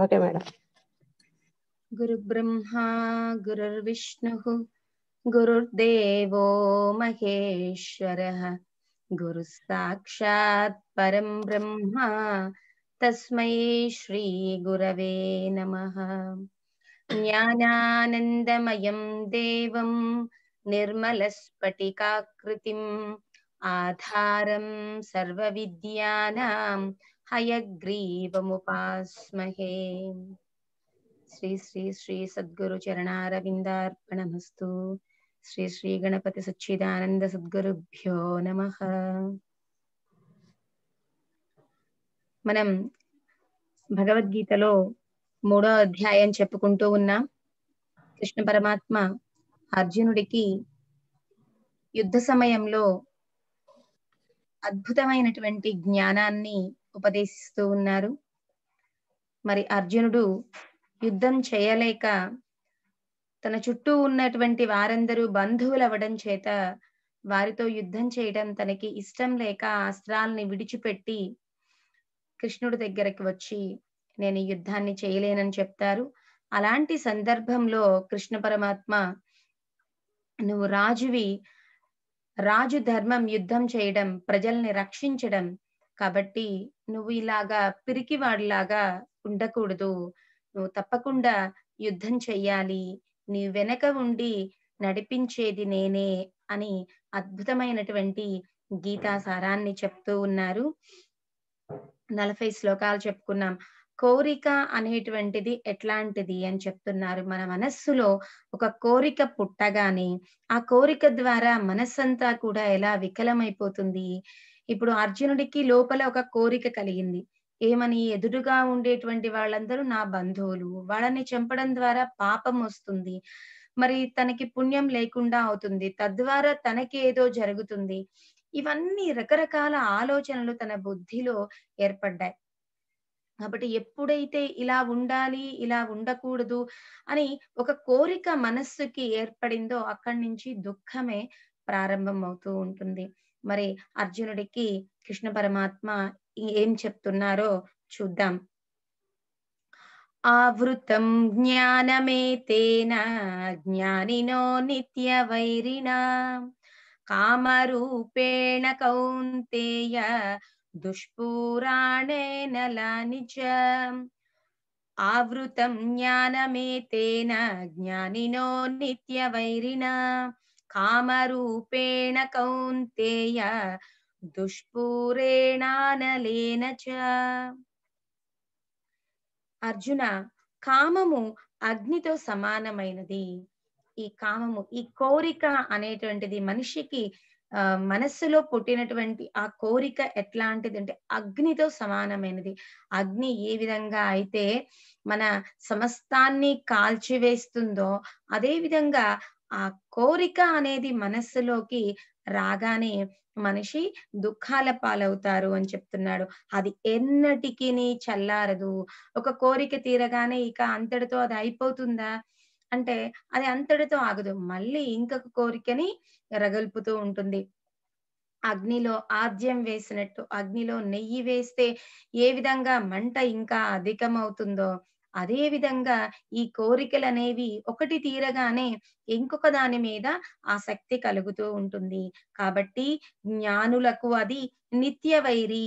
okay madam గురు బ్రహ్మ గురుర్విష్ణు గురుర్దేవో మహేశ్వర గురు సాక్షాత్ పరం బ్రహ్మ తస్మై శ్రీ గురవే నమ జ్ఞానానందమయం దేవం నిర్మలస్ఫటికాకృతిం ఆధారం సర్వవిద్యానాం హయగ్రీవముపాస్మహే శ్రీ శ్రీ శ్రీ సద్గురు చరణారవిందార్పణమస్తు శ్రీ శ్రీ గణపతి సచ్చిదానంద సద్గురుభ్యో నమ మనం భగవద్గీతలో మూడో అధ్యాయం చెప్పుకుంటూ ఉన్నాం కృష్ణ పరమాత్మ అర్జునుడికి యుద్ధ సమయంలో అద్భుతమైనటువంటి జ్ఞానాన్ని ఉపదేశిస్తూ ఉన్నారు మరి అర్జునుడు యుద్ధం చేయలేక తన చుట్టూ ఉన్నటువంటి వారందరూ బంధువులు అవ్వడం చేత వారితో యుద్ధం చేయడం తనకి ఇష్టం లేక అస్త్రాలని విడిచిపెట్టి కృష్ణుడి దగ్గరకు వచ్చి నేను యుద్ధాన్ని చేయలేనని చెప్తారు అలాంటి సందర్భంలో కృష్ణ పరమాత్మ నువ్వు రాజువి రాజు ధర్మం యుద్ధం చేయడం ప్రజల్ని రక్షించడం కాబట్టి నువ్వు ఇలాగా పిరికివాడిలాగా ఉండకూడదు నువ్వు తప్పకుండా యుద్ధం చెయ్యాలి నీ వెనక ఉండి నడిపించేది నేనే అని అద్భుతమైనటువంటి గీతా సారాన్ని చెప్తూ ఉన్నారు నలభై శ్లోకాలు చెప్పుకున్నాం కోరిక అనేటువంటిది ఎట్లాంటిది అని చెప్తున్నారు మన మనస్సులో ఒక కోరిక పుట్టగానే ఆ కోరిక ద్వారా మనస్సంతా కూడా ఎలా వికలమైపోతుంది ఇప్పుడు అర్జునుడికి లోపల ఒక కోరిక కలిగింది ఏమని ఎదురుగా ఉండేటువంటి వాళ్ళందరూ నా బంధువులు వాళ్ళని చంపడం ద్వారా పాపం వస్తుంది మరి తనకి పుణ్యం లేకుండా అవుతుంది తద్వారా తనకి ఏదో జరుగుతుంది ఇవన్నీ రకరకాల ఆలోచనలు తన బుద్ధిలో ఏర్పడ్డాయి కాబట్టి ఎప్పుడైతే ఇలా ఉండాలి ఇలా ఉండకూడదు అని ఒక కోరిక మనస్సుకి ఏర్పడిందో అక్కడి నుంచి దుఃఖమే ప్రారంభం అవుతూ ఉంటుంది మరి అర్జునుడికి కృష్ణ పరమాత్మ ఏం చెప్తున్నారో చూద్దాం ఆవృతం జ్ఞానమేతేన జ్ఞానినో నిత్య వైరిణ కామరూపేణ కౌంతేయ దుష్పూరాణేన చ ఆవృతం జ్ఞానమేతేన జ్ఞానినో నిత్య వైరిణ కామరూపేణ కౌంతేయ దుష్పూరేణానలేన చ అర్జున కామము అగ్నితో సమానమైనది ఈ కామము ఈ కోరిక అనేటువంటిది మనిషికి మనస్సులో పుట్టినటువంటి ఆ కోరిక ఎట్లాంటిది అంటే అగ్నితో సమానమైనది అగ్ని ఏ విధంగా అయితే మన సమస్తాన్ని కాల్చివేస్తుందో అదే విధంగా ఆ కోరిక అనేది మనస్సులోకి రాగానే మనిషి దుఃఖాల పాలవుతారు అని చెప్తున్నాడు అది ఎన్నటికీ చల్లారదు ఒక కోరిక తీరగానే ఇక అంతటితో అది అయిపోతుందా అంటే అది అంతటితో ఆగదు మళ్ళీ ఇంకొక కోరికని రగల్పుతూ ఉంటుంది అగ్నిలో ఆద్యం వేసినట్టు అగ్నిలో నెయ్యి వేస్తే ఏ విధంగా మంట ఇంకా అధికమవుతుందో అదే విధంగా ఈ కోరికలు అనేవి ఒకటి తీరగానే ఇంకొక దాని మీద ఆసక్తి కలుగుతూ ఉంటుంది కాబట్టి జ్ఞానులకు అది నిత్య వైరి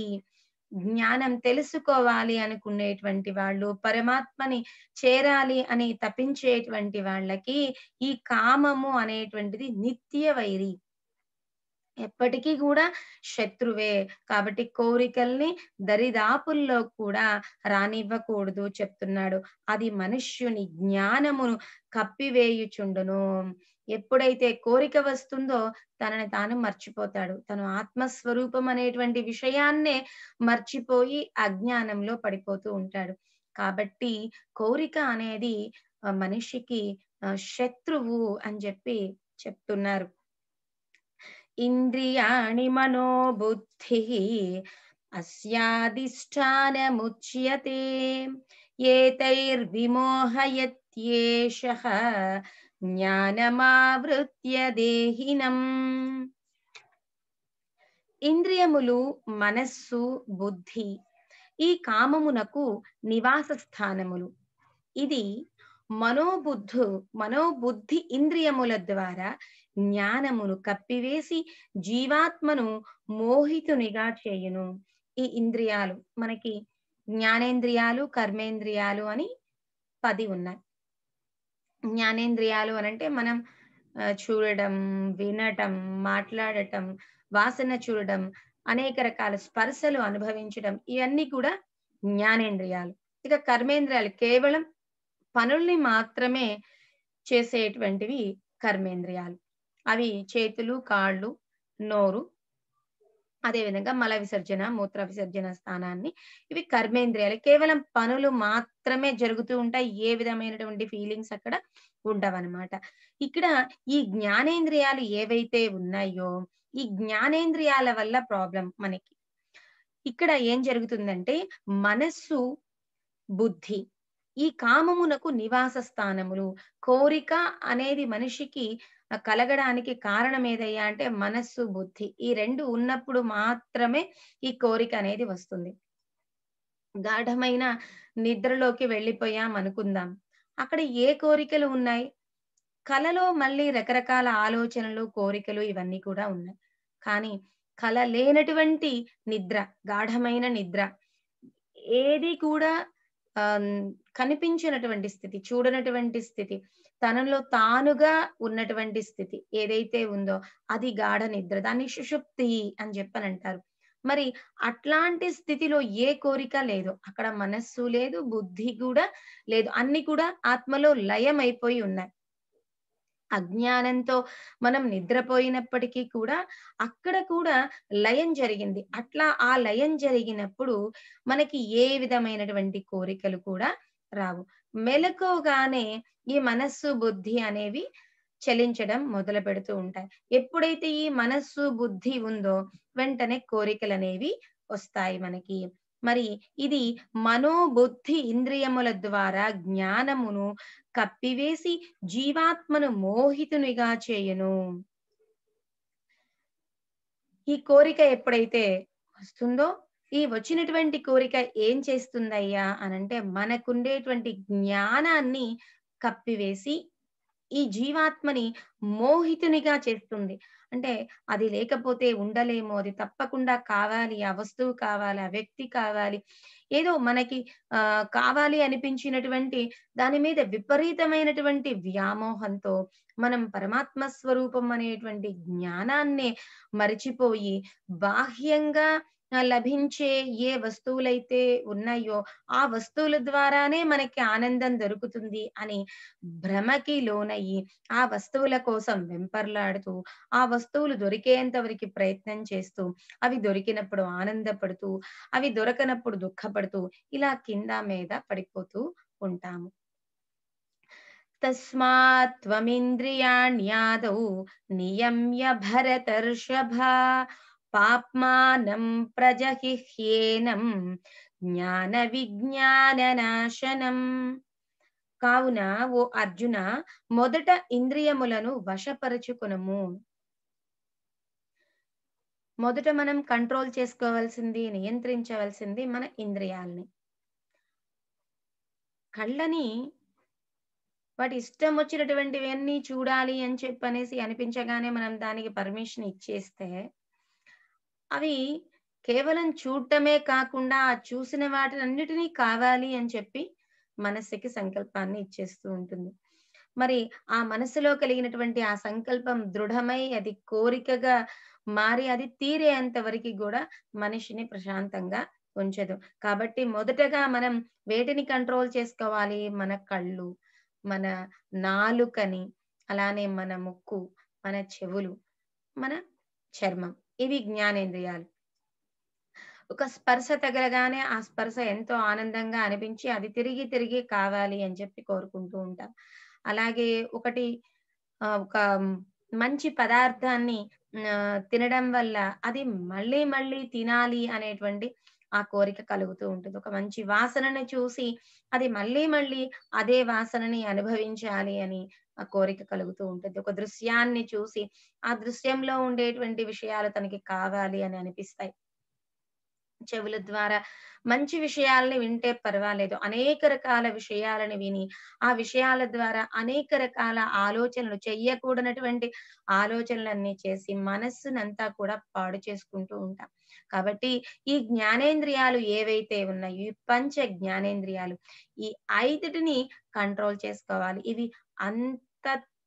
జ్ఞానం తెలుసుకోవాలి అనుకునేటువంటి వాళ్ళు పరమాత్మని చేరాలి అని తపించేటువంటి వాళ్ళకి ఈ కామము అనేటువంటిది నిత్య వైరి ఎప్పటికీ కూడా శత్రువే కాబట్టి కోరికల్ని దరిదాపుల్లో కూడా రానివ్వకూడదు చెప్తున్నాడు అది మనుష్యుని జ్ఞానమును కప్పివేయుచుండును ఎప్పుడైతే కోరిక వస్తుందో తనని తాను మర్చిపోతాడు తను ఆత్మస్వరూపం అనేటువంటి విషయాన్నే మర్చిపోయి అజ్ఞానంలో పడిపోతూ ఉంటాడు కాబట్టి కోరిక అనేది మనిషికి శత్రువు అని చెప్పి చెప్తున్నారు ఇంద్రియాణి मनोबुद्धिः अस्याधिष्ठानमुच्यते एतैर्विमोहयत्येषः జ్ఞానమావృత్య దేహినం ఇంద్రియములు మనస్సు బుద్ధి ఈ కామమునకు నివాస స్థానములు ఇది మనోబుద్ధు మనోబుద్ధి ఇంద్రియముల ద్వారా జ్ఞానమును కప్పివేసి జీవాత్మను మోహితునిగా చేయును ఈ ఇంద్రియాలు మనకి జ్ఞానేంద్రియాలు కర్మేంద్రియాలు అని పది ఉన్నాయి జ్ఞానేంద్రియాలు అనంటే మనం చూడడం వినటం మాట్లాడటం వాసన చూడటం అనేక రకాల స్పర్శలు అనుభవించడం ఇవన్నీ కూడా జ్ఞానేంద్రియాలు ఇక కర్మేంద్రియాలు కేవలం పనుల్ని మాత్రమే చేసేటువంటివి కర్మేంద్రియాలు అవి చేతులు కాళ్ళు నోరు అదేవిధంగా మల విసర్జన మూత్ర విసర్జన స్థానాన్ని ఇవి కర్మేంద్రియాలు కేవలం పనులు మాత్రమే జరుగుతూ ఉంటాయి ఏ విధమైనటువంటి ఫీలింగ్స్ అక్కడ ఉండవన్నమాట ఇక్కడ ఈ జ్ఞానేంద్రియాలు ఏవైతే ఉన్నాయో ఈ జ్ఞానేంద్రియాల వల్ల ప్రాబ్లం మనకి ఇక్కడ ఏం జరుగుతుందంటే మనస్సు బుద్ధి ఈ కామమునకు నివాస స్థానములు కోరిక అనేది మనిషికి కలగడానికి కారణం ఏదయ్యా అంటే మనస్సు బుద్ధి ఈ రెండు ఉన్నప్పుడు మాత్రమే ఈ కోరిక అనేది వస్తుంది గాఢమైన నిద్రలోకి వెళ్ళిపోయాం అనుకుందాం అక్కడ ఏ కోరికలు ఉన్నాయి కలలో మళ్ళీ రకరకాల ఆలోచనలు కోరికలు ఇవన్నీ కూడా ఉన్నాయి కానీ కళ లేనటువంటి నిద్ర గాఢమైన నిద్ర ఏది కూడా కనిపించినటువంటి స్థితి చూడనటువంటి స్థితి తనలో తానుగా ఉన్నటువంటి స్థితి ఏదైతే ఉందో అది గాఢ నిద్ర దాన్ని సుషుప్తి అని చెప్పని అంటారు మరి అట్లాంటి స్థితిలో ఏ కోరిక లేదు అక్కడ మనస్సు లేదు బుద్ధి కూడా లేదు అన్ని కూడా ఆత్మలో లయం అయిపోయి ఉన్నాయి అజ్ఞానంతో మనం నిద్రపోయినప్పటికీ కూడా అక్కడ కూడా లయం జరిగింది అట్లా ఆ లయం జరిగినప్పుడు మనకి ఏ విధమైనటువంటి కోరికలు కూడా రావు మెలకుగానే ఈ మనస్సు బుద్ధి అనేవి చలించడం మొదలు పెడుతూ ఉంటాయి ఎప్పుడైతే ఈ మనస్సు బుద్ధి ఉందో వెంటనే కోరికలు అనేవి వస్తాయి మనకి మరి ఇది మనోబుద్ధి ఇంద్రియముల ద్వారా జ్ఞానమును కప్పివేసి జీవాత్మను మోహితునిగా చేయను ఈ కోరిక ఎప్పుడైతే వస్తుందో ఈ వచ్చినటువంటి కోరిక ఏం చేస్తుందయ్యా అనంటే మనకుండేటువంటి జ్ఞానాన్ని కప్పివేసి ఈ జీవాత్మని మోహితునిగా చేస్తుంది అంటే అది లేకపోతే ఉండలేమో అది తప్పకుండా కావాలి ఆ వస్తువు కావాలి ఆ వ్యక్తి కావాలి ఏదో మనకి ఆ కావాలి అనిపించినటువంటి దాని మీద విపరీతమైనటువంటి వ్యామోహంతో మనం పరమాత్మ స్వరూపం అనేటువంటి జ్ఞానాన్నే మరిచిపోయి బాహ్యంగా లభించే ఏ వస్తువులైతే ఉన్నాయో ఆ వస్తువుల ద్వారానే మనకి ఆనందం దొరుకుతుంది అని భ్రమకి లోనయ్యి ఆ వస్తువుల కోసం వెంపర్లాడుతూ ఆ వస్తువులు దొరికేంత వరకు ప్రయత్నం చేస్తూ అవి దొరికినప్పుడు ఆనందపడుతూ అవి దొరకనప్పుడు దుఃఖపడుతూ ఇలా కింద మీద పడిపోతూ ఉంటాము తస్మాత్వమింద్రియాణ్యాదౌ నియమ్య భరతర్షభ పాప్మానం ప్రజహిహ్యేనం జ్ఞాన విజ్ఞాన నాశనం కావున ఓ అర్జున మొదట ఇంద్రియములను వశపరుచుకునము మొదట మనం కంట్రోల్ చేసుకోవాల్సింది నియంత్రించవలసింది మన ఇంద్రియాలని కళ్ళని వాటి ఇష్టం వచ్చినటువంటివన్నీ చూడాలి అని చెప్పనేసి అనిపించగానే మనం దానికి పర్మిషన్ ఇచ్చేస్తే అవి కేవలం చూడటమే కాకుండా చూసిన చూసిన వాటినన్నిటినీ కావాలి అని చెప్పి మనస్సుకి సంకల్పాన్ని ఇచ్చేస్తూ ఉంటుంది మరి ఆ మనసులో కలిగినటువంటి ఆ సంకల్పం దృఢమై అది కోరికగా మారి అది తీరేంత వరకు కూడా మనిషిని ప్రశాంతంగా ఉంచదు కాబట్టి మొదటగా మనం వేటిని కంట్రోల్ చేసుకోవాలి మన కళ్ళు మన నాలుకని అలానే మన ముక్కు మన చెవులు మన చర్మం ఇవి జ్ఞానేంద్రియాలు ఒక స్పర్శ తగలగానే ఆ స్పర్శ ఎంతో ఆనందంగా అనిపించి అది తిరిగి తిరిగి కావాలి అని చెప్పి కోరుకుంటూ ఉంటాం అలాగే ఒకటి ఒక మంచి పదార్థాన్ని తినడం వల్ల అది మళ్ళీ మళ్ళీ తినాలి అనేటువంటి ఆ కోరిక కలుగుతూ ఉంటుంది ఒక మంచి వాసనని చూసి అది మళ్ళీ మళ్ళీ అదే వాసనని అనుభవించాలి అని ఆ కోరిక కలుగుతూ ఉంటుంది ఒక దృశ్యాన్ని చూసి ఆ దృశ్యంలో ఉండేటువంటి విషయాలు తనకి కావాలి అని అనిపిస్తాయి చెవుల ద్వారా మంచి విషయాల్ని వింటే పర్వాలేదు అనేక రకాల విషయాలను విని ఆ విషయాల ద్వారా అనేక రకాల ఆలోచనలు చెయ్యకూడనటువంటి ఆలోచనలన్నీ చేసి మనస్సునంతా కూడా పాడు చేసుకుంటూ ఉంటాం కాబట్టి ఈ జ్ఞానేంద్రియాలు ఏవైతే ఉన్నాయో ఈ పంచ జ్ఞానేంద్రియాలు ఈ ఐదుటిని కంట్రోల్ చేసుకోవాలి ఇవి అంత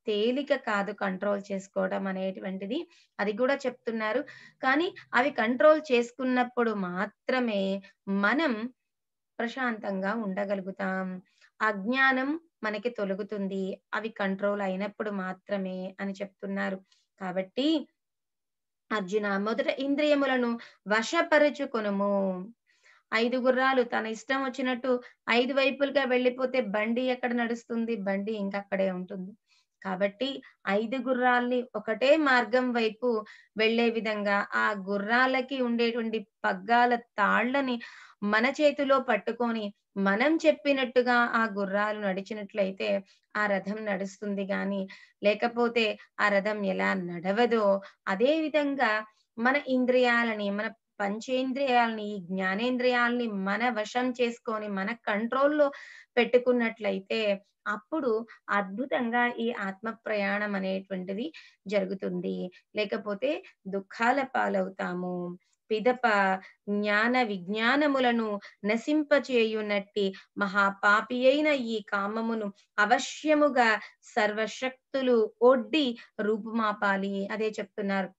తేలిక కాదు కంట్రోల్ చేసుకోవడం అనేటువంటిది అది కూడా చెప్తున్నారు కానీ అవి కంట్రోల్ చేసుకున్నప్పుడు మాత్రమే మనం ప్రశాంతంగా ఉండగలుగుతాం అజ్ఞానం మనకి తొలగుతుంది అవి కంట్రోల్ అయినప్పుడు మాత్రమే అని చెప్తున్నారు కాబట్టి అర్జున మొదట ఇంద్రియములను వశపరుచుకొనుము ఐదు గుర్రాలు తన ఇష్టం వచ్చినట్టు ఐదు వైపులుగా వెళ్ళిపోతే బండి ఎక్కడ నడుస్తుంది బండి ఇంకక్కడే ఉంటుంది కాబట్టి ఐదు గుర్రాల్ని ఒకటే మార్గం వైపు వెళ్లే విధంగా ఆ గుర్రాలకి ఉండేటువంటి పగ్గాల తాళ్లని మన చేతిలో పట్టుకొని మనం చెప్పినట్టుగా ఆ గుర్రాలు నడిచినట్లయితే ఆ రథం నడుస్తుంది గాని లేకపోతే ఆ రథం ఎలా నడవదో అదే విధంగా మన ఇంద్రియాలని మన పంచేంద్రియాలని ఈ జ్ఞానేంద్రియాలని మన వశం చేసుకొని మన కంట్రోల్లో పెట్టుకున్నట్లయితే అప్పుడు అద్భుతంగా ఈ ఆత్మ ప్రయాణం అనేటువంటిది జరుగుతుంది లేకపోతే దుఃఖాల పాలవుతాము పిదప జ్ఞాన విజ్ఞానములను నశింపచేయునట్టి మహాపాపి అయిన ఈ కామమును అవశ్యముగా సర్వశక్తులు ఒడ్డి రూపుమాపాలి అదే చెప్తున్నారు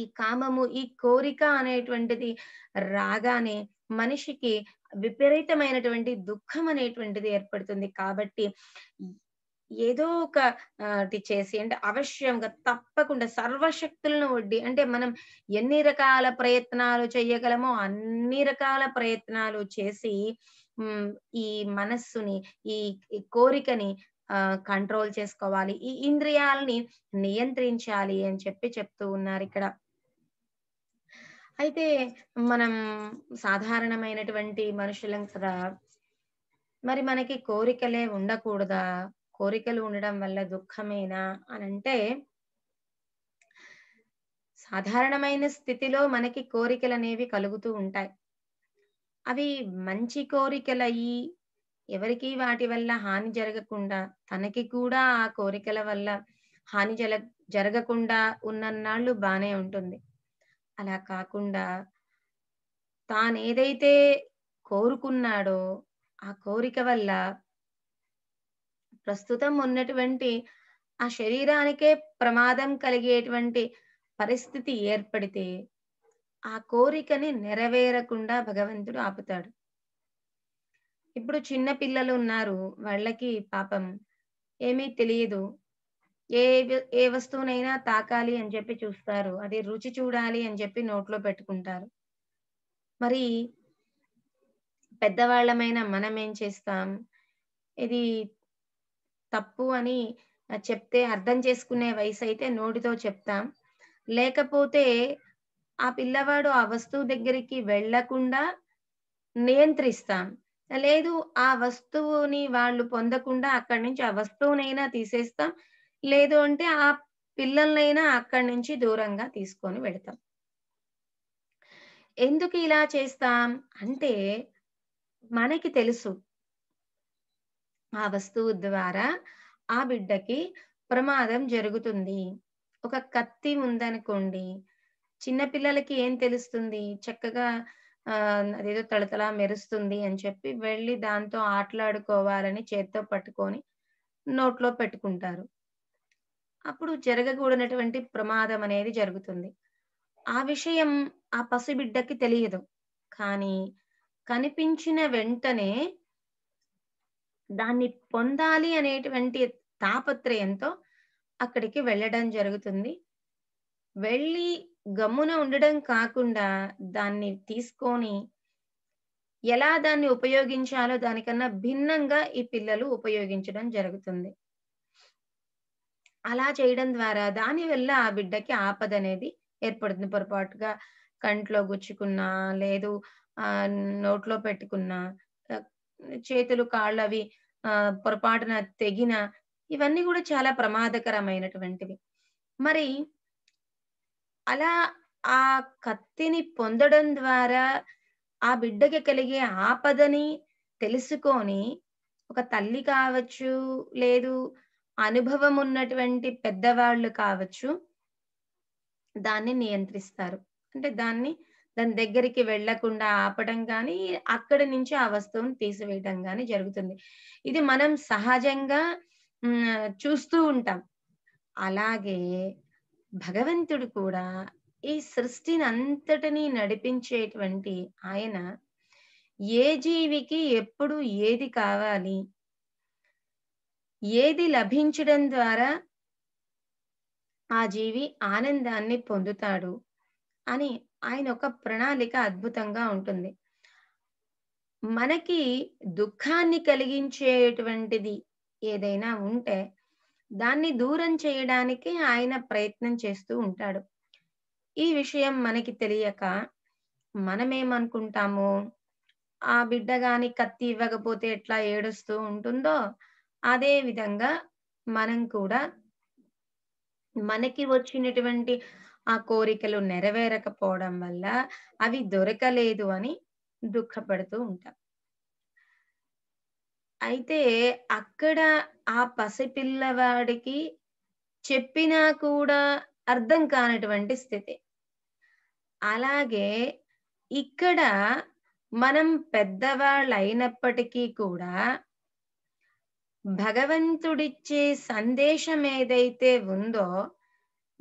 ఈ కామము ఈ కోరిక అనేటువంటిది రాగానే మనిషికి విపరీతమైనటువంటి దుఃఖం అనేటువంటిది ఏర్పడుతుంది కాబట్టి ఏదో ఒకటి చేసి అంటే అవశ్యంగా తప్పకుండా సర్వశక్తులను వడ్డి అంటే మనం ఎన్ని రకాల ప్రయత్నాలు చేయగలమో అన్ని రకాల ప్రయత్నాలు చేసి ఈ మనస్సుని ఈ కోరికని కంట్రోల్ చేసుకోవాలి ఈ ఇంద్రియాలని నియంత్రించాలి అని చెప్పి చెప్తూ ఉన్నారు ఇక్కడ అయితే మనం సాధారణమైనటువంటి మనుషులం కదా మరి మనకి కోరికలే ఉండకూడదా కోరికలు ఉండడం వల్ల దుఃఖమేనా అని అంటే సాధారణమైన స్థితిలో మనకి కోరికలు అనేవి కలుగుతూ ఉంటాయి అవి మంచి కోరికలయ్యి ఎవరికి వాటి వల్ల హాని జరగకుండా తనకి కూడా ఆ కోరికల వల్ల హాని జరగకుండా ఉన్నన్నాళ్ళు బానే ఉంటుంది అలా కాకుండా తాను ఏదైతే కోరుకున్నాడో ఆ కోరిక వల్ల ప్రస్తుతం ఉన్నటువంటి ఆ శరీరానికే ప్రమాదం కలిగేటువంటి పరిస్థితి ఏర్పడితే ఆ కోరికని నెరవేరకుండా భగవంతుడు ఆపుతాడు ఇప్పుడు చిన్న పిల్లలు ఉన్నారు వాళ్ళకి పాపం ఏమీ తెలియదు ఏ ఏ వస్తువునైనా తాకాలి అని చెప్పి చూస్తారు అది రుచి చూడాలి అని చెప్పి నోట్లో పెట్టుకుంటారు మరి పెద్దవాళ్ళమైన మనం ఏం చేస్తాం ఇది తప్పు అని చెప్తే అర్థం చేసుకునే వయసు అయితే నోటితో చెప్తాం లేకపోతే ఆ పిల్లవాడు ఆ వస్తువు దగ్గరికి వెళ్లకుండా నియంత్రిస్తాం లేదు ఆ వస్తువుని వాళ్ళు పొందకుండా అక్కడి నుంచి ఆ వస్తువునైనా తీసేస్తాం లేదు అంటే ఆ పిల్లలైనా అక్కడి నుంచి దూరంగా తీసుకొని వెడతాం ఎందుకు ఇలా చేస్తాం అంటే మనకి తెలుసు ఆ వస్తువు ద్వారా ఆ బిడ్డకి ప్రమాదం జరుగుతుంది ఒక కత్తి ఉందనుకోండి చిన్నపిల్లలకి ఏం తెలుస్తుంది చక్కగా అదేదో తలతలా మెరుస్తుంది అని చెప్పి వెళ్ళి దాంతో ఆటలాడుకోవాలని చేత్తో పట్టుకొని నోట్లో పెట్టుకుంటారు అప్పుడు జరగకూడనటువంటి ప్రమాదం అనేది జరుగుతుంది ఆ విషయం ఆ పసిబిడ్డకి తెలియదు కానీ కనిపించిన వెంటనే దాన్ని పొందాలి అనేటువంటి తాపత్రయంతో అక్కడికి వెళ్ళడం జరుగుతుంది వెళ్ళి గమ్మున ఉండడం కాకుండా దాన్ని తీసుకొని ఎలా దాన్ని ఉపయోగించాలో దానికన్నా భిన్నంగా ఈ పిల్లలు ఉపయోగించడం జరుగుతుంది అలా చేయడం ద్వారా దాని వల్ల ఆ బిడ్డకి ఆపద అనేది ఏర్పడుతుంది పొరపాటుగా కంట్లో గుచ్చుకున్నా లేదు ఆ నోట్లో పెట్టుకున్నా చేతులు కాళ్ళు అవి ఆ పొరపాటున తెగిన ఇవన్నీ కూడా చాలా ప్రమాదకరమైనటువంటివి మరి అలా ఆ కత్తిని పొందడం ద్వారా ఆ బిడ్డకి కలిగే ఆపదని తెలుసుకొని ఒక తల్లి కావచ్చు లేదు అనుభవం ఉన్నటువంటి పెద్దవాళ్ళు కావచ్చు దాన్ని నియంత్రిస్తారు అంటే దాన్ని దాని దగ్గరికి వెళ్లకుండా ఆపడం కానీ అక్కడి నుంచి ఆ వస్తువును తీసివేయడం కానీ జరుగుతుంది ఇది మనం సహజంగా చూస్తూ ఉంటాం అలాగే భగవంతుడు కూడా ఈ సృష్టిని అంతటినీ నడిపించేటువంటి ఆయన ఏ జీవికి ఎప్పుడు ఏది కావాలి ఏది లభించడం ద్వారా ఆ జీవి ఆనందాన్ని పొందుతాడు అని ఆయన ఒక ప్రణాళిక అద్భుతంగా ఉంటుంది మనకి దుఃఖాన్ని కలిగించేటువంటిది ఏదైనా ఉంటే దాన్ని దూరం చేయడానికి ఆయన ప్రయత్నం చేస్తూ ఉంటాడు ఈ విషయం మనకి తెలియక మనమేమనుకుంటాము ఆ బిడ్డ కానీ కత్తి ఇవ్వకపోతే ఎట్లా ఏడుస్తూ ఉంటుందో అదే విధంగా మనం కూడా మనకి వచ్చినటువంటి ఆ కోరికలు నెరవేరకపోవడం వల్ల అవి దొరకలేదు అని దుఃఖపడుతూ ఉంటాం అయితే అక్కడ ఆ పసిపిల్లవాడికి చెప్పినా కూడా అర్థం కానటువంటి స్థితి అలాగే ఇక్కడ మనం పెద్దవాళ్ళు అయినప్పటికీ కూడా భగవంతుడిచ్చే సందేశం ఏదైతే ఉందో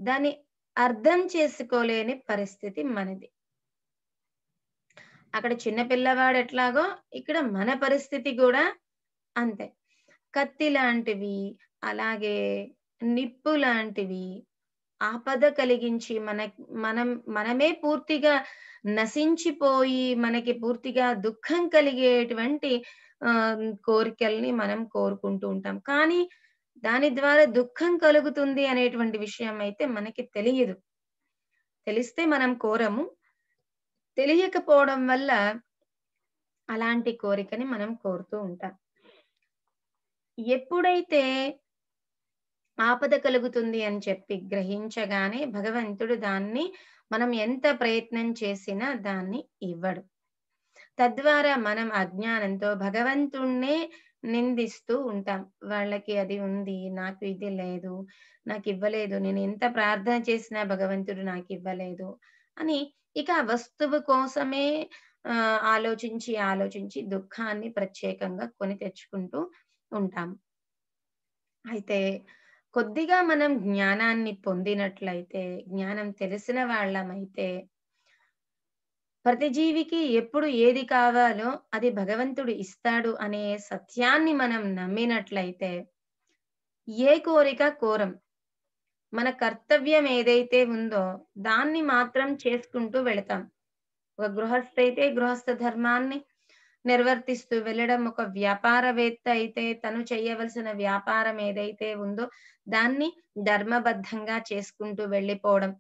దాన్ని అర్థం చేసుకోలేని పరిస్థితి మనది అక్కడ చిన్నపిల్లవాడు ఎట్లాగో ఇక్కడ మన పరిస్థితి కూడా అంతే కత్తి లాంటివి అలాగే నిప్పు లాంటివి ఆపద కలిగించి మన మనం మనమే పూర్తిగా నశించిపోయి మనకి పూర్తిగా దుఃఖం కలిగేటువంటి కోరికల్ని మనం కోరుకుంటూ ఉంటాం కానీ దాని ద్వారా దుఃఖం కలుగుతుంది అనేటువంటి విషయం అయితే మనకి తెలియదు తెలిస్తే మనం కోరము తెలియకపోవడం వల్ల అలాంటి కోరికని మనం కోరుతూ ఉంటాం ఎప్పుడైతే ఆపద కలుగుతుంది అని చెప్పి గ్రహించగానే భగవంతుడు దాన్ని మనం ఎంత ప్రయత్నం చేసినా దాన్ని ఇవ్వడు తద్వారా మనం అజ్ఞానంతో భగవంతుణ్ణే నిందిస్తూ ఉంటాం వాళ్ళకి అది ఉంది నాకు ఇది లేదు నాకు ఇవ్వలేదు నేను ఎంత ప్రార్థన చేసినా భగవంతుడు నాకు ఇవ్వలేదు అని ఇక వస్తువు కోసమే ఆలోచించి ఆలోచించి దుఃఖాన్ని ప్రత్యేకంగా కొని తెచ్చుకుంటూ ఉంటాం అయితే కొద్దిగా మనం జ్ఞానాన్ని పొందినట్లయితే జ్ఞానం తెలిసిన వాళ్ళమైతే ప్రతి జీవికి ఎప్పుడు ఏది కావాలో అది భగవంతుడు ఇస్తాడు అనే సత్యాన్ని మనం నమ్మినట్లయితే ఏ కోరిక కోరం మన కర్తవ్యం ఏదైతే ఉందో దాన్ని మాత్రం చేసుకుంటూ వెళతాం ఒక గృహస్థ అయితే గృహస్థ ధర్మాన్ని నిర్వర్తిస్తూ వెళ్ళడం ఒక వ్యాపారవేత్త అయితే తను చేయవలసిన వ్యాపారం ఏదైతే ఉందో దాన్ని ధర్మబద్ధంగా చేసుకుంటూ వెళ్ళిపోవడం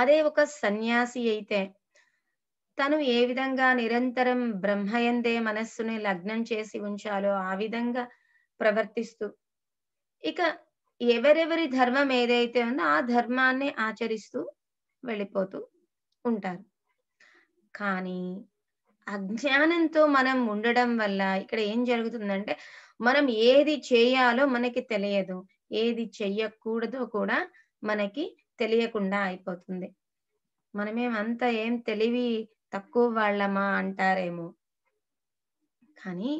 అదే ఒక సన్యాసి అయితే తను ఏ విధంగా నిరంతరం బ్రహ్మయందే మనస్సుని లగ్నం చేసి ఉంచాలో ఆ విధంగా ప్రవర్తిస్తూ ఇక ఎవరెవరి ధర్మం ఏదైతే ఉందో ఆ ధర్మాన్ని ఆచరిస్తూ వెళ్ళిపోతూ ఉంటారు కానీ అజ్ఞానంతో మనం ఉండడం వల్ల ఇక్కడ ఏం జరుగుతుందంటే మనం ఏది చేయాలో మనకి తెలియదు ఏది చెయ్యకూడదో కూడా మనకి తెలియకుండా అయిపోతుంది మనమేమంత ఏం తెలివి తక్కువ వాళ్ళమా అంటారేమో కానీ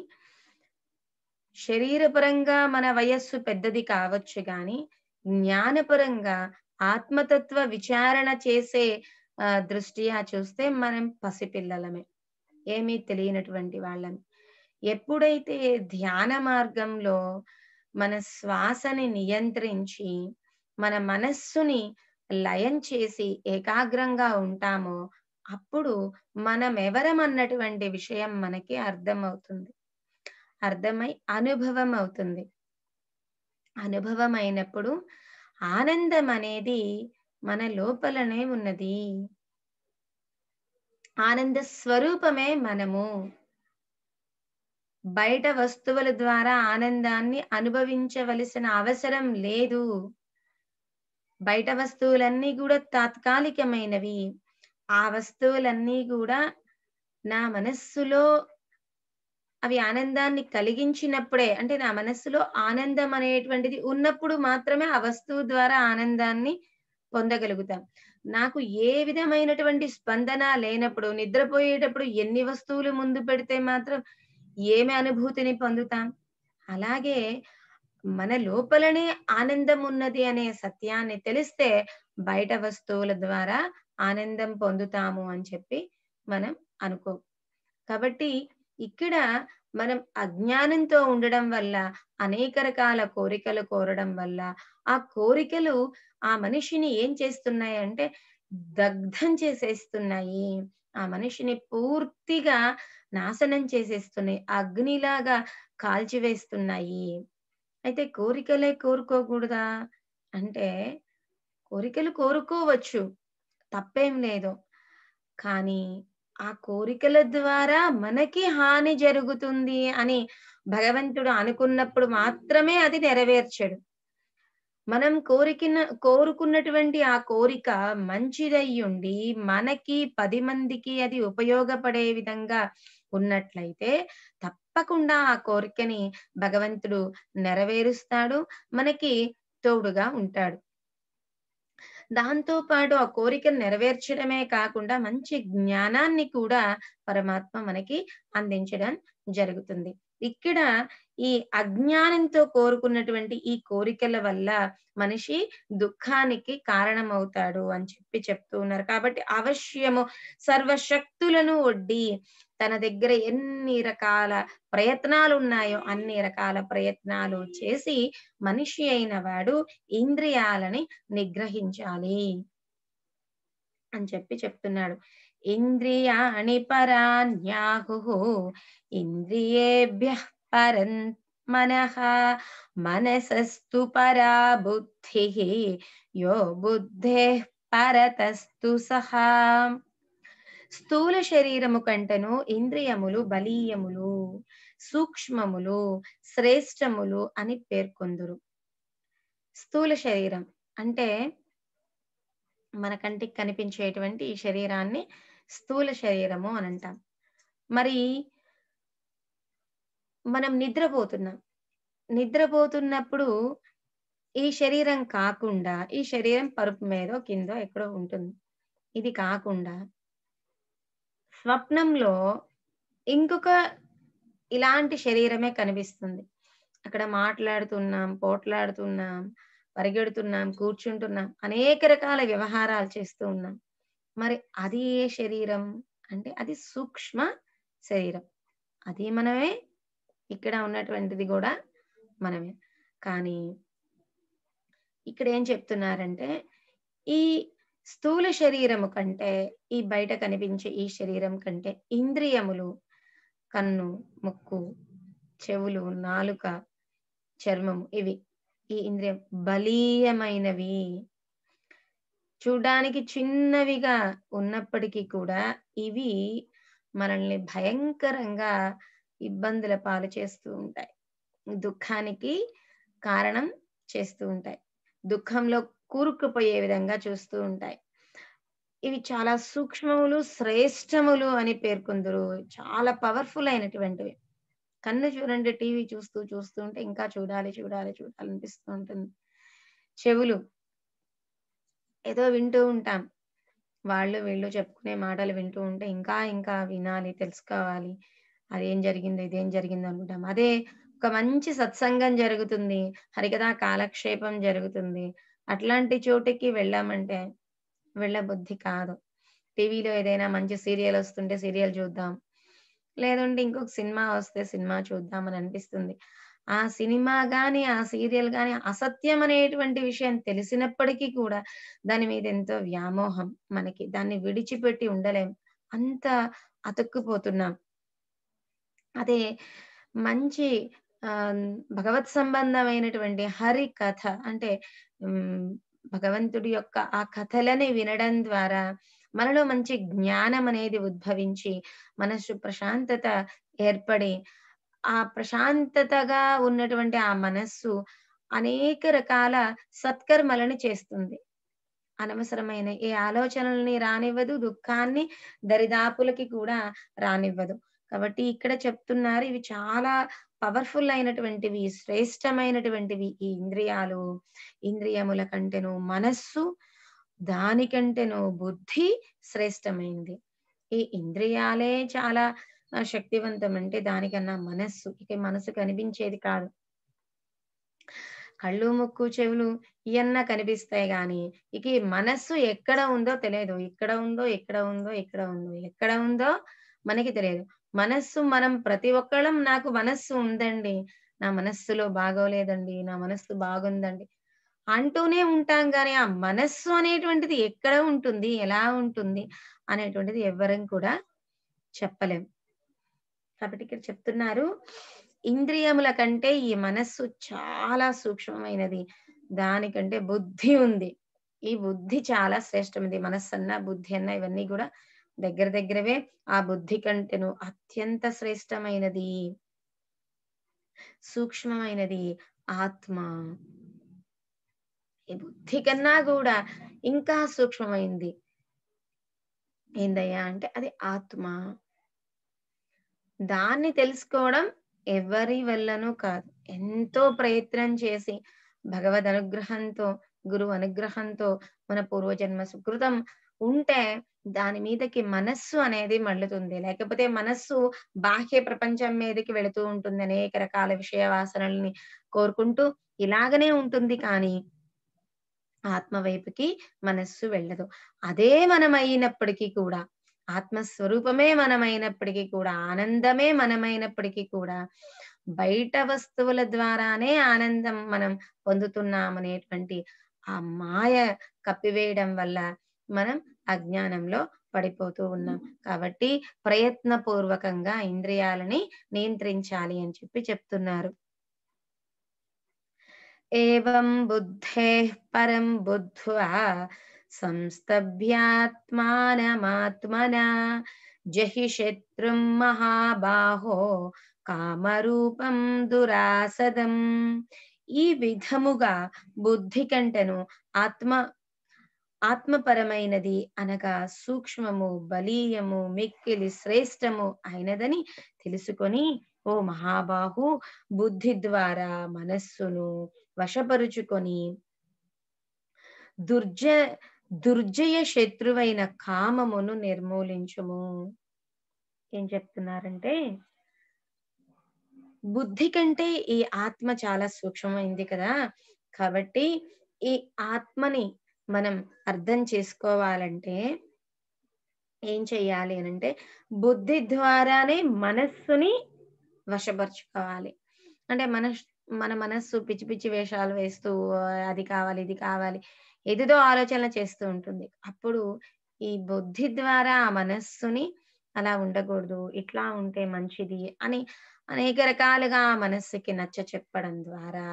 శరీరపరంగా మన వయస్సు పెద్దది కావచ్చు కానీ జ్ఞానపరంగా ఆత్మతత్వ విచారణ చేసే దృష్ట్యా చూస్తే మనం పసిపిల్లలమే ఏమీ తెలియనటువంటి వాళ్ళని ఎప్పుడైతే ధ్యాన మార్గంలో మన శ్వాసని నియంత్రించి మన మనస్సుని లయం చేసి ఏకాగ్రంగా ఉంటామో అప్పుడు మనం అన్నటువంటి విషయం మనకి అర్థమవుతుంది అర్థమై అనుభవం అవుతుంది అనుభవం అయినప్పుడు ఆనందం అనేది మన లోపలనే ఉన్నది ఆనంద స్వరూపమే మనము బయట వస్తువుల ద్వారా ఆనందాన్ని అనుభవించవలసిన అవసరం లేదు బయట వస్తువులన్నీ కూడా తాత్కాలికమైనవి ఆ వస్తువులన్నీ కూడా నా మనస్సులో అవి ఆనందాన్ని కలిగించినప్పుడే అంటే నా మనస్సులో ఆనందం అనేటువంటిది ఉన్నప్పుడు మాత్రమే ఆ వస్తువు ద్వారా ఆనందాన్ని పొందగలుగుతాం నాకు ఏ విధమైనటువంటి స్పందన లేనప్పుడు నిద్రపోయేటప్పుడు ఎన్ని వస్తువులు ముందు పెడితే మాత్రం ఏమి అనుభూతిని పొందుతాం అలాగే మన లోపలనే ఆనందం ఉన్నది అనే సత్యాన్ని తెలిస్తే బయట వస్తువుల ద్వారా ఆనందం పొందుతాము అని చెప్పి మనం అనుకో కాబట్టి ఇక్కడ మనం అజ్ఞానంతో ఉండడం వల్ల అనేక రకాల కోరికలు కోరడం వల్ల ఆ కోరికలు ఆ మనిషిని ఏం చేస్తున్నాయి అంటే దగ్ధం చేసేస్తున్నాయి ఆ మనిషిని పూర్తిగా నాశనం చేసేస్తున్నాయి అగ్నిలాగా కాల్చివేస్తున్నాయి అయితే కోరికలే కోరుకోకూడదా అంటే కోరికలు కోరుకోవచ్చు తప్పేం లేదు కానీ ఆ కోరికల ద్వారా మనకి హాని జరుగుతుంది అని భగవంతుడు అనుకున్నప్పుడు మాత్రమే అది నెరవేర్చడు మనం కోరికిన కోరుకున్నటువంటి ఆ కోరిక మంచిదయ్యుండి మనకి పది మందికి అది ఉపయోగపడే విధంగా ఉన్నట్లయితే తప్ప తప్పకుండా ఆ కోరికని భగవంతుడు నెరవేరుస్తాడు మనకి తోడుగా ఉంటాడు దాంతో పాటు ఆ కోరికను నెరవేర్చడమే కాకుండా మంచి జ్ఞానాన్ని కూడా పరమాత్మ మనకి అందించడం జరుగుతుంది ఇక్కడ ఈ అజ్ఞానంతో కోరుకున్నటువంటి ఈ కోరికల వల్ల మనిషి దుఃఖానికి కారణమవుతాడు అని చెప్పి చెప్తూ ఉన్నారు కాబట్టి అవశ్యము సర్వశక్తులను ఒడ్డి తన దగ్గర ఎన్ని రకాల ప్రయత్నాలు ఉన్నాయో అన్ని రకాల ప్రయత్నాలు చేసి మనిషి అయిన వాడు ఇంద్రియాలని నిగ్రహించాలి అని చెప్పి చెప్తున్నాడు ఇంద్రియాణి పరాన్యాహు ఇంద్రియేభ్య పరం మన మనసస్సు పరా బుద్ధి యో బుద్ధే పరతస్తు సహా స్థూల శరీరము కంటను ఇంద్రియములు బలీయములు సూక్ష్మములు శ్రేష్టములు అని పేర్కొందురు స్థూల శరీరం అంటే మన కంటికి కనిపించేటువంటి ఈ శరీరాన్ని స్థూల శరీరము అని అంటాం మరి మనం నిద్రపోతున్నాం నిద్రపోతున్నప్పుడు ఈ శరీరం కాకుండా ఈ శరీరం పరుపు మీదో కిందో ఎక్కడో ఉంటుంది ఇది కాకుండా స్వప్నంలో ఇంకొక ఇలాంటి శరీరమే కనిపిస్తుంది అక్కడ మాట్లాడుతున్నాం పోట్లాడుతున్నాం పరిగెడుతున్నాం కూర్చుంటున్నాం అనేక రకాల వ్యవహారాలు చేస్తూ ఉన్నాం మరి అది ఏ శరీరం అంటే అది సూక్ష్మ శరీరం అది మనమే ఇక్కడ ఉన్నటువంటిది కూడా మనమే కానీ ఇక్కడ ఏం చెప్తున్నారంటే ఈ స్థూల శరీరము కంటే ఈ బయట కనిపించే ఈ శరీరం కంటే ఇంద్రియములు కన్ను ముక్కు చెవులు నాలుక చర్మము ఇవి ఈ ఇంద్రియం బలీయమైనవి చూడడానికి చిన్నవిగా ఉన్నప్పటికీ కూడా ఇవి మనల్ని భయంకరంగా ఇబ్బందుల పాలు చేస్తూ ఉంటాయి దుఃఖానికి కారణం చేస్తూ ఉంటాయి దుఃఖంలో కూరుకుపోయే విధంగా చూస్తూ ఉంటాయి ఇవి చాలా సూక్ష్మములు శ్రేష్టములు అని పేర్కొందరు చాలా పవర్ఫుల్ అయినటువంటివి కన్ను చూడండి టీవీ చూస్తూ చూస్తూ ఉంటే ఇంకా చూడాలి చూడాలి చూడాలి అనిపిస్తూ ఉంటుంది చెవులు ఏదో వింటూ ఉంటాం వాళ్ళు వీళ్ళు చెప్పుకునే మాటలు వింటూ ఉంటే ఇంకా ఇంకా వినాలి తెలుసుకోవాలి అదేం జరిగిందో ఇదేం జరిగిందో అనుకుంటాం అదే ఒక మంచి సత్సంగం జరుగుతుంది హరికథా కాలక్షేపం జరుగుతుంది అట్లాంటి చోటికి వెళ్ళామంటే బుద్ధి కాదు టీవీలో ఏదైనా మంచి సీరియల్ వస్తుంటే సీరియల్ చూద్దాం లేదంటే ఇంకొక సినిమా వస్తే సినిమా చూద్దాం అని అనిపిస్తుంది ఆ సినిమా గాని ఆ సీరియల్ గాని అసత్యం అనేటువంటి విషయం తెలిసినప్పటికీ కూడా దాని మీద ఎంతో వ్యామోహం మనకి దాన్ని విడిచిపెట్టి ఉండలేం అంత అతుక్కుపోతున్నాం అదే మంచి భగవత్ సంబంధమైనటువంటి హరి కథ అంటే భగవంతుడి యొక్క ఆ కథలని వినడం ద్వారా మనలో మంచి జ్ఞానం అనేది ఉద్భవించి మనసు ప్రశాంతత ఏర్పడి ఆ ప్రశాంతతగా ఉన్నటువంటి ఆ మనస్సు అనేక రకాల సత్కర్మలను చేస్తుంది అనవసరమైన ఏ ఆలోచనల్ని రానివ్వదు దుఃఖాన్ని దరిదాపులకి కూడా రానివ్వదు కాబట్టి ఇక్కడ చెప్తున్నారు ఇవి చాలా పవర్ఫుల్ అయినటువంటివి శ్రేష్టమైనటువంటివి ఈ ఇంద్రియాలు ఇంద్రియముల కంటేను మనస్సు దానికంటేను బుద్ధి శ్రేష్టమైంది ఈ ఇంద్రియాలే చాలా శక్తివంతం అంటే దానికన్నా మనస్సు ఇక మనసు కనిపించేది కాదు కళ్ళు ముక్కు చెవులు ఇవన్నా కనిపిస్తాయి గాని ఇక మనస్సు ఎక్కడ ఉందో తెలియదు ఇక్కడ ఉందో ఎక్కడ ఉందో ఇక్కడ ఉందో ఎక్కడ ఉందో మనకి తెలియదు మనస్సు మనం ప్రతి ఒక్కళ్ళం నాకు మనస్సు ఉందండి నా మనస్సులో బాగోలేదండి నా మనస్సు బాగుందండి అంటూనే ఉంటాం కానీ ఆ మనస్సు అనేటువంటిది ఎక్కడ ఉంటుంది ఎలా ఉంటుంది అనేటువంటిది ఎవ్వరం కూడా చెప్పలేం కాబట్టి ఇక్కడ చెప్తున్నారు ఇంద్రియముల కంటే ఈ మనస్సు చాలా సూక్ష్మమైనది దానికంటే బుద్ధి ఉంది ఈ బుద్ధి చాలా శ్రేష్టమైనది మనస్సు అన్న బుద్ధి అన్న ఇవన్నీ కూడా దగ్గర దగ్గరవే ఆ బుద్ధి కంటెను అత్యంత శ్రేష్టమైనది సూక్ష్మమైనది ఆత్మ ఈ బుద్ధి కన్నా కూడా ఇంకా సూక్ష్మమైంది ఏందయ్యా అంటే అది ఆత్మ దాన్ని తెలుసుకోవడం ఎవరి వల్లనూ కాదు ఎంతో ప్రయత్నం చేసి భగవద్ అనుగ్రహంతో గురువు అనుగ్రహంతో మన పూర్వజన్మ సుకృతం ఉంటే దాని మీదకి మనస్సు అనేది మళ్ళుతుంది లేకపోతే మనస్సు బాహ్య ప్రపంచం మీదకి వెళుతూ ఉంటుంది అనేక రకాల విషయ వాసనల్ని కోరుకుంటూ ఇలాగనే ఉంటుంది కానీ ఆత్మ వైపుకి మనస్సు వెళ్ళదు అదే మనమైనప్పటికీ కూడా ఆత్మస్వరూపమే మనమైనప్పటికీ కూడా ఆనందమే మనమైనప్పటికీ కూడా బయట వస్తువుల ద్వారానే ఆనందం మనం పొందుతున్నామనేటువంటి ఆ మాయ కప్పివేయడం వల్ల మనం అజ్ఞానంలో పడిపోతూ ఉన్నాం కాబట్టి ప్రయత్నపూర్వకంగా ఇంద్రియాలని నియంత్రించాలి అని చెప్పి చెప్తున్నారు ఏం బుద్ధే పరం బుద్ధ్వా సంస్తభ్యాత్మానమాత్మన జహి శత్రుం మహాబాహో కామరూపం దురాసదం ఈ విధముగా బుద్ధి కంటను ఆత్మ ఆత్మపరమైనది అనగా సూక్ష్మము బలీయము మిక్కిలి శ్రేష్టము అయినదని తెలుసుకొని ఓ మహాబాహు బుద్ధి ద్వారా మనస్సును వశపరుచుకొని దుర్జ దుర్జయ శత్రువైన కామమును నిర్మూలించుము ఏం చెప్తున్నారంటే బుద్ధి కంటే ఈ ఆత్మ చాలా సూక్ష్మమైంది కదా కాబట్టి ఈ ఆత్మని మనం అర్థం చేసుకోవాలంటే ఏం చెయ్యాలి అని అంటే బుద్ధి ద్వారానే మనస్సుని వశపరుచుకోవాలి అంటే మన మన మనస్సు పిచ్చి పిచ్చి వేషాలు వేస్తూ అది కావాలి ఇది కావాలి ఎదుదో ఆలోచనలు చేస్తూ ఉంటుంది అప్పుడు ఈ బుద్ధి ద్వారా ఆ మనస్సుని అలా ఉండకూడదు ఇట్లా ఉంటే మంచిది అని అనేక రకాలుగా ఆ మనస్సుకి నచ్చ చెప్పడం ద్వారా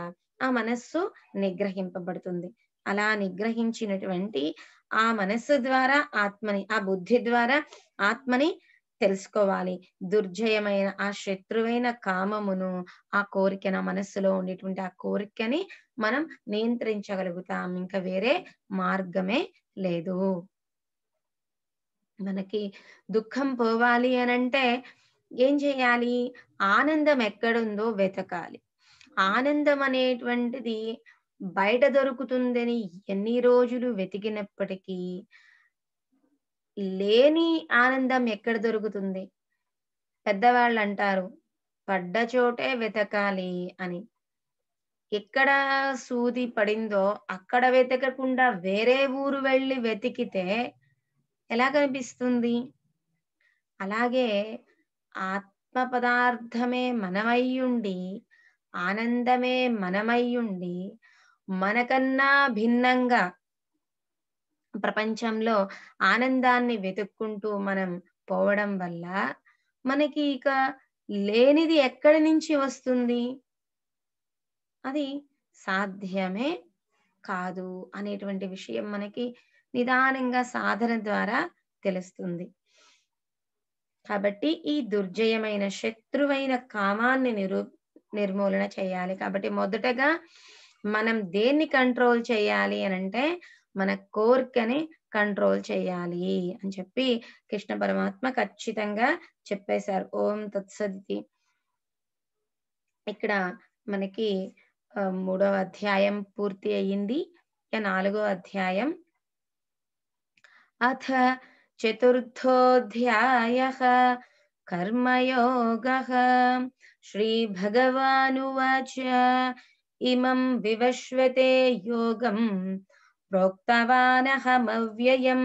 ఆ మనస్సు నిగ్రహింపబడుతుంది అలా నిగ్రహించినటువంటి ఆ మనస్సు ద్వారా ఆత్మని ఆ బుద్ధి ద్వారా ఆత్మని తెలుసుకోవాలి దుర్జయమైన ఆ శత్రువైన కామమును ఆ కోరికను మనస్సులో ఉండేటువంటి ఆ కోరికని మనం నియంత్రించగలుగుతాం ఇంకా వేరే మార్గమే లేదు మనకి దుఃఖం పోవాలి అనంటే ఏం చేయాలి ఆనందం ఎక్కడుందో వెతకాలి ఆనందం అనేటువంటిది బయట దొరుకుతుందని ఎన్ని రోజులు వెతికినప్పటికీ లేని ఆనందం ఎక్కడ దొరుకుతుంది పెద్దవాళ్ళు అంటారు పడ్డ చోటే వెతకాలి అని ఎక్కడ సూది పడిందో అక్కడ వెతకకుండా వేరే ఊరు వెళ్ళి వెతికితే ఎలా కనిపిస్తుంది అలాగే ఆత్మ పదార్థమే మనమయ్యుండి ఆనందమే మనమయ్యుండి మనకన్నా భిన్నంగా ప్రపంచంలో ఆనందాన్ని వెతుక్కుంటూ మనం పోవడం వల్ల మనకి ఇక లేనిది ఎక్కడి నుంచి వస్తుంది అది సాధ్యమే కాదు అనేటువంటి విషయం మనకి నిదానంగా సాధన ద్వారా తెలుస్తుంది కాబట్టి ఈ దుర్జయమైన శత్రువైన కామాన్ని నిరూ నిర్మూలన చేయాలి కాబట్టి మొదటగా మనం దేన్ని కంట్రోల్ చేయాలి అని అంటే మన కోరికని కంట్రోల్ చేయాలి అని చెప్పి కృష్ణ పరమాత్మ ఖచ్చితంగా చెప్పేశారు ఓం తత్సది ఇక్కడ మనకి మూడవ అధ్యాయం పూర్తి అయ్యింది ఇక నాలుగో అధ్యాయం అథ చతుర్థోధ్యాయ కర్మయోగ శ్రీ భగవానువాచ ఇమం వివశ్వతే యోగం ప్రోక్తవానహమవ్యయం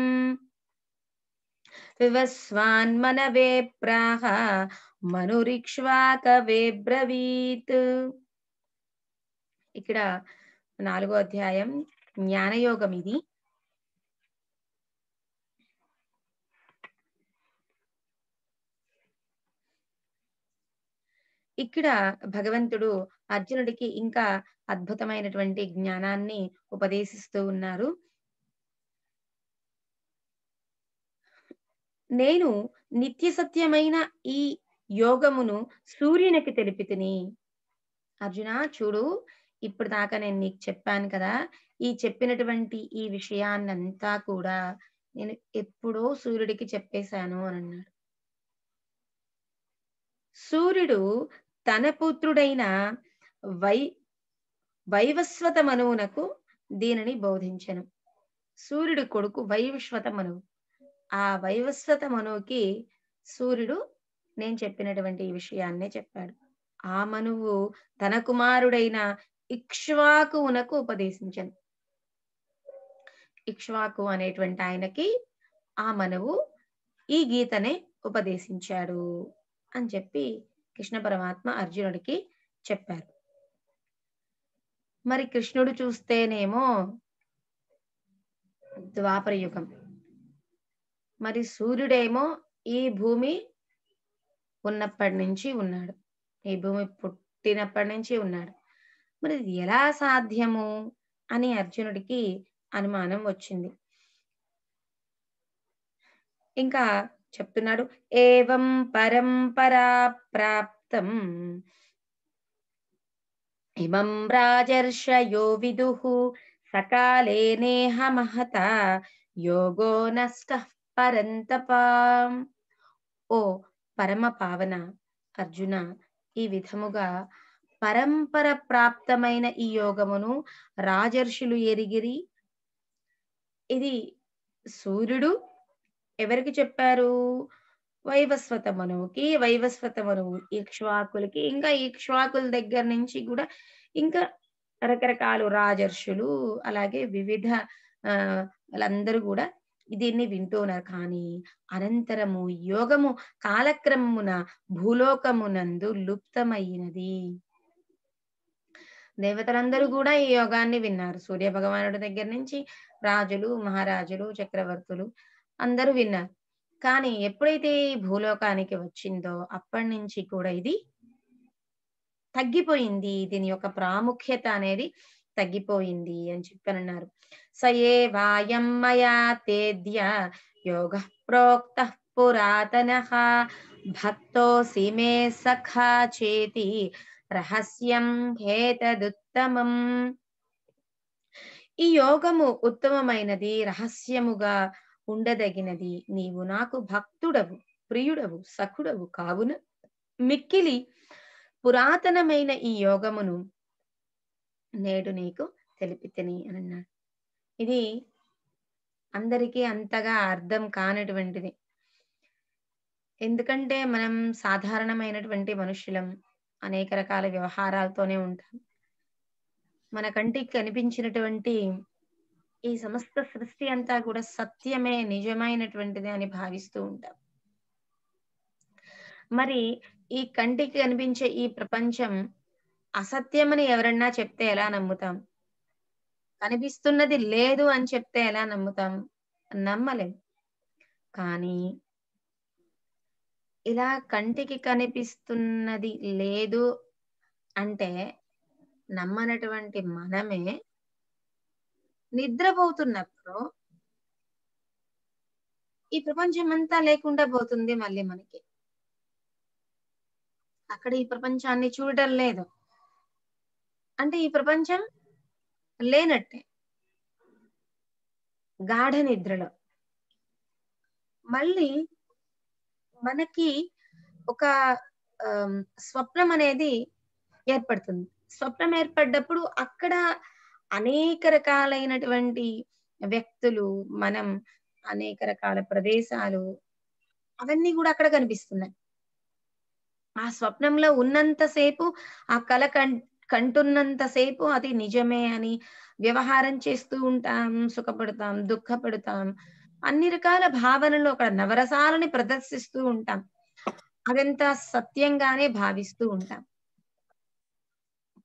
మనవే ప్రాహ మనురిక్ష్వాకవే బ్రవీత్ ఇక్కడ నాలుగో అధ్యాయం జ్ఞానయోగం ఇది ఇక్కడ భగవంతుడు అర్జునుడికి ఇంకా అద్భుతమైనటువంటి జ్ఞానాన్ని ఉపదేశిస్తూ ఉన్నారు నేను నిత్య సత్యమైన ఈ యోగమును సూర్యునికి తిని అర్జున చూడు ఇప్పుడు దాకా నేను నీకు చెప్పాను కదా ఈ చెప్పినటువంటి ఈ విషయాన్నంతా కూడా నేను ఎప్పుడో సూర్యుడికి చెప్పేశాను అని అన్నాడు సూర్యుడు తన పుత్రుడైన వై వైవస్వత మనువునకు దీనిని బోధించను సూర్యుడి కొడుకు వైవిశ్వత మనువు ఆ వైవస్వత మనువుకి సూర్యుడు నేను చెప్పినటువంటి ఈ విషయాన్నే చెప్పాడు ఆ మనువు తన కుమారుడైన ఇక్ష్వాకువునకు ఉపదేశించను ఇక్ష్వాకు అనేటువంటి ఆయనకి ఆ మనువు ఈ గీతనే ఉపదేశించాడు అని చెప్పి కృష్ణ పరమాత్మ అర్జునుడికి చెప్పారు మరి కృష్ణుడు చూస్తేనేమో ద్వాపర యుగం మరి సూర్యుడేమో ఈ భూమి ఉన్నప్పటి నుంచి ఉన్నాడు ఈ భూమి పుట్టినప్పటి నుంచి ఉన్నాడు మరి ఎలా సాధ్యము అని అర్జునుడికి అనుమానం వచ్చింది ఇంకా చెప్తున్నాడు ఏవం పరంపరా ప్రాప్తం ఇమం రాజర్షయో విదుః సకాలే నేహ మహత యోగో నష్ట పరంతపాం ఓ పరమ పావన అర్జున ఈ విధముగా పరంపర ప్రాప్తమైన ఈ యోగమును రాజర్షులు ఎరిగిరి ఇది సూర్యుడు ఎవరికి చెప్పారు వైవస్వత మనువుకి వైవస్వత మనువు ఇక్ష్వాకులకి ఇంకా ఇక్ష్వాకుల దగ్గర నుంచి కూడా ఇంకా రకరకాలు రాజర్షులు అలాగే వివిధ వాళ్ళందరూ కూడా దీన్ని ఉన్నారు కానీ అనంతరము యోగము కాలక్రమమున భూలోకమునందు లుప్తమైనది దేవతలందరూ కూడా ఈ యోగాన్ని విన్నారు సూర్య భగవానుడి దగ్గర నుంచి రాజులు మహారాజులు చక్రవర్తులు అందరూ విన్నారు కానీ ఎప్పుడైతే ఈ భూలోకానికి వచ్చిందో అప్పటి నుంచి కూడా ఇది తగ్గిపోయింది దీని యొక్క ప్రాముఖ్యత అనేది తగ్గిపోయింది అని అన్నారు సయే వాయం తేద్య యోగ ప్రోక్త పురాతన భక్తో సిమే సఖా చేతి రహస్యం హేతదుత్తమం ఈ యోగము ఉత్తమమైనది రహస్యముగా ఉండదగినది నీవు నాకు భక్తుడవు ప్రియుడవు సఖుడవు కావున మిక్కిలి పురాతనమైన ఈ యోగమును నేడు నీకు తెలిపితని అని అన్నాడు ఇది అందరికీ అంతగా అర్థం కానటువంటిది ఎందుకంటే మనం సాధారణమైనటువంటి మనుషులం అనేక రకాల వ్యవహారాలతోనే ఉంటాం మన కంటికి కనిపించినటువంటి ఈ సమస్త సృష్టి అంతా కూడా సత్యమే నిజమైనటువంటిది అని భావిస్తూ ఉంటాం మరి ఈ కంటికి కనిపించే ఈ ప్రపంచం అసత్యమని ఎవరన్నా చెప్తే ఎలా నమ్ముతాం కనిపిస్తున్నది లేదు అని చెప్తే ఎలా నమ్ముతాం నమ్మలేం కానీ ఇలా కంటికి కనిపిస్తున్నది లేదు అంటే నమ్మనటువంటి మనమే నిద్రపోతున్నప్పుడు ఈ ప్రపంచం అంతా లేకుండా పోతుంది మళ్ళీ మనకి అక్కడ ఈ ప్రపంచాన్ని చూడటం లేదు అంటే ఈ ప్రపంచం లేనట్టే గాఢ నిద్రలో మళ్ళీ మనకి ఒక స్వప్నం అనేది ఏర్పడుతుంది స్వప్నం ఏర్పడ్డప్పుడు అక్కడ అనేక రకాలైనటువంటి వ్యక్తులు మనం అనేక రకాల ప్రదేశాలు అవన్నీ కూడా అక్కడ కనిపిస్తున్నాయి ఆ స్వప్నంలో ఉన్నంతసేపు ఆ కళ కం కంటున్నంతసేపు అది నిజమే అని వ్యవహారం చేస్తూ ఉంటాం సుఖపడతాం దుఃఖపడతాం అన్ని రకాల భావనలు అక్కడ నవరసాలని ప్రదర్శిస్తూ ఉంటాం అదంతా సత్యంగానే భావిస్తూ ఉంటాం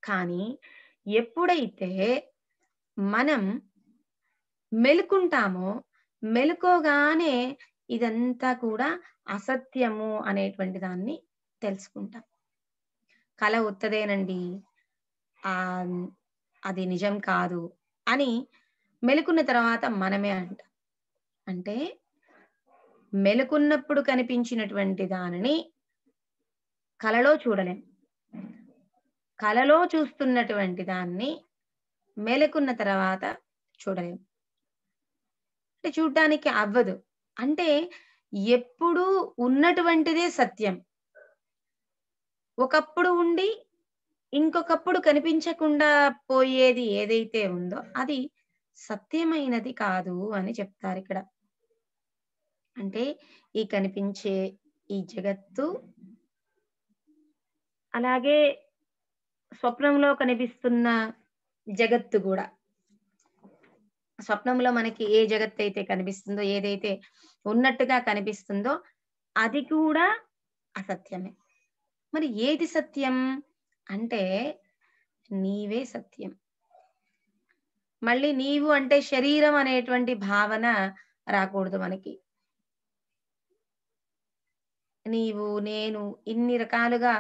కానీ ఎప్పుడైతే మనం మెలుకుంటామో మెలుకోగానే ఇదంతా కూడా అసత్యము అనేటువంటి దాన్ని తెలుసుకుంటాం కళ ఉత్తదేనండి ఆ అది నిజం కాదు అని మెలుకున్న తర్వాత మనమే అంట అంటే మెలుకున్నప్పుడు కనిపించినటువంటి దానిని కలలో చూడలేం కలలో చూస్తున్నటువంటి దాన్ని మేలుకున్న తర్వాత చూడలేము అంటే చూడటానికి అవ్వదు అంటే ఎప్పుడు ఉన్నటువంటిదే సత్యం ఒకప్పుడు ఉండి ఇంకొకప్పుడు కనిపించకుండా పోయేది ఏదైతే ఉందో అది సత్యమైనది కాదు అని చెప్తారు ఇక్కడ అంటే ఈ కనిపించే ఈ జగత్తు అలాగే స్వప్నంలో కనిపిస్తున్న జగత్తు కూడా స్వప్నంలో మనకి ఏ జగత్ అయితే కనిపిస్తుందో ఏదైతే ఉన్నట్టుగా కనిపిస్తుందో అది కూడా అసత్యమే మరి ఏది సత్యం అంటే నీవే సత్యం మళ్ళీ నీవు అంటే శరీరం అనేటువంటి భావన రాకూడదు మనకి నీవు నేను ఇన్ని రకాలుగా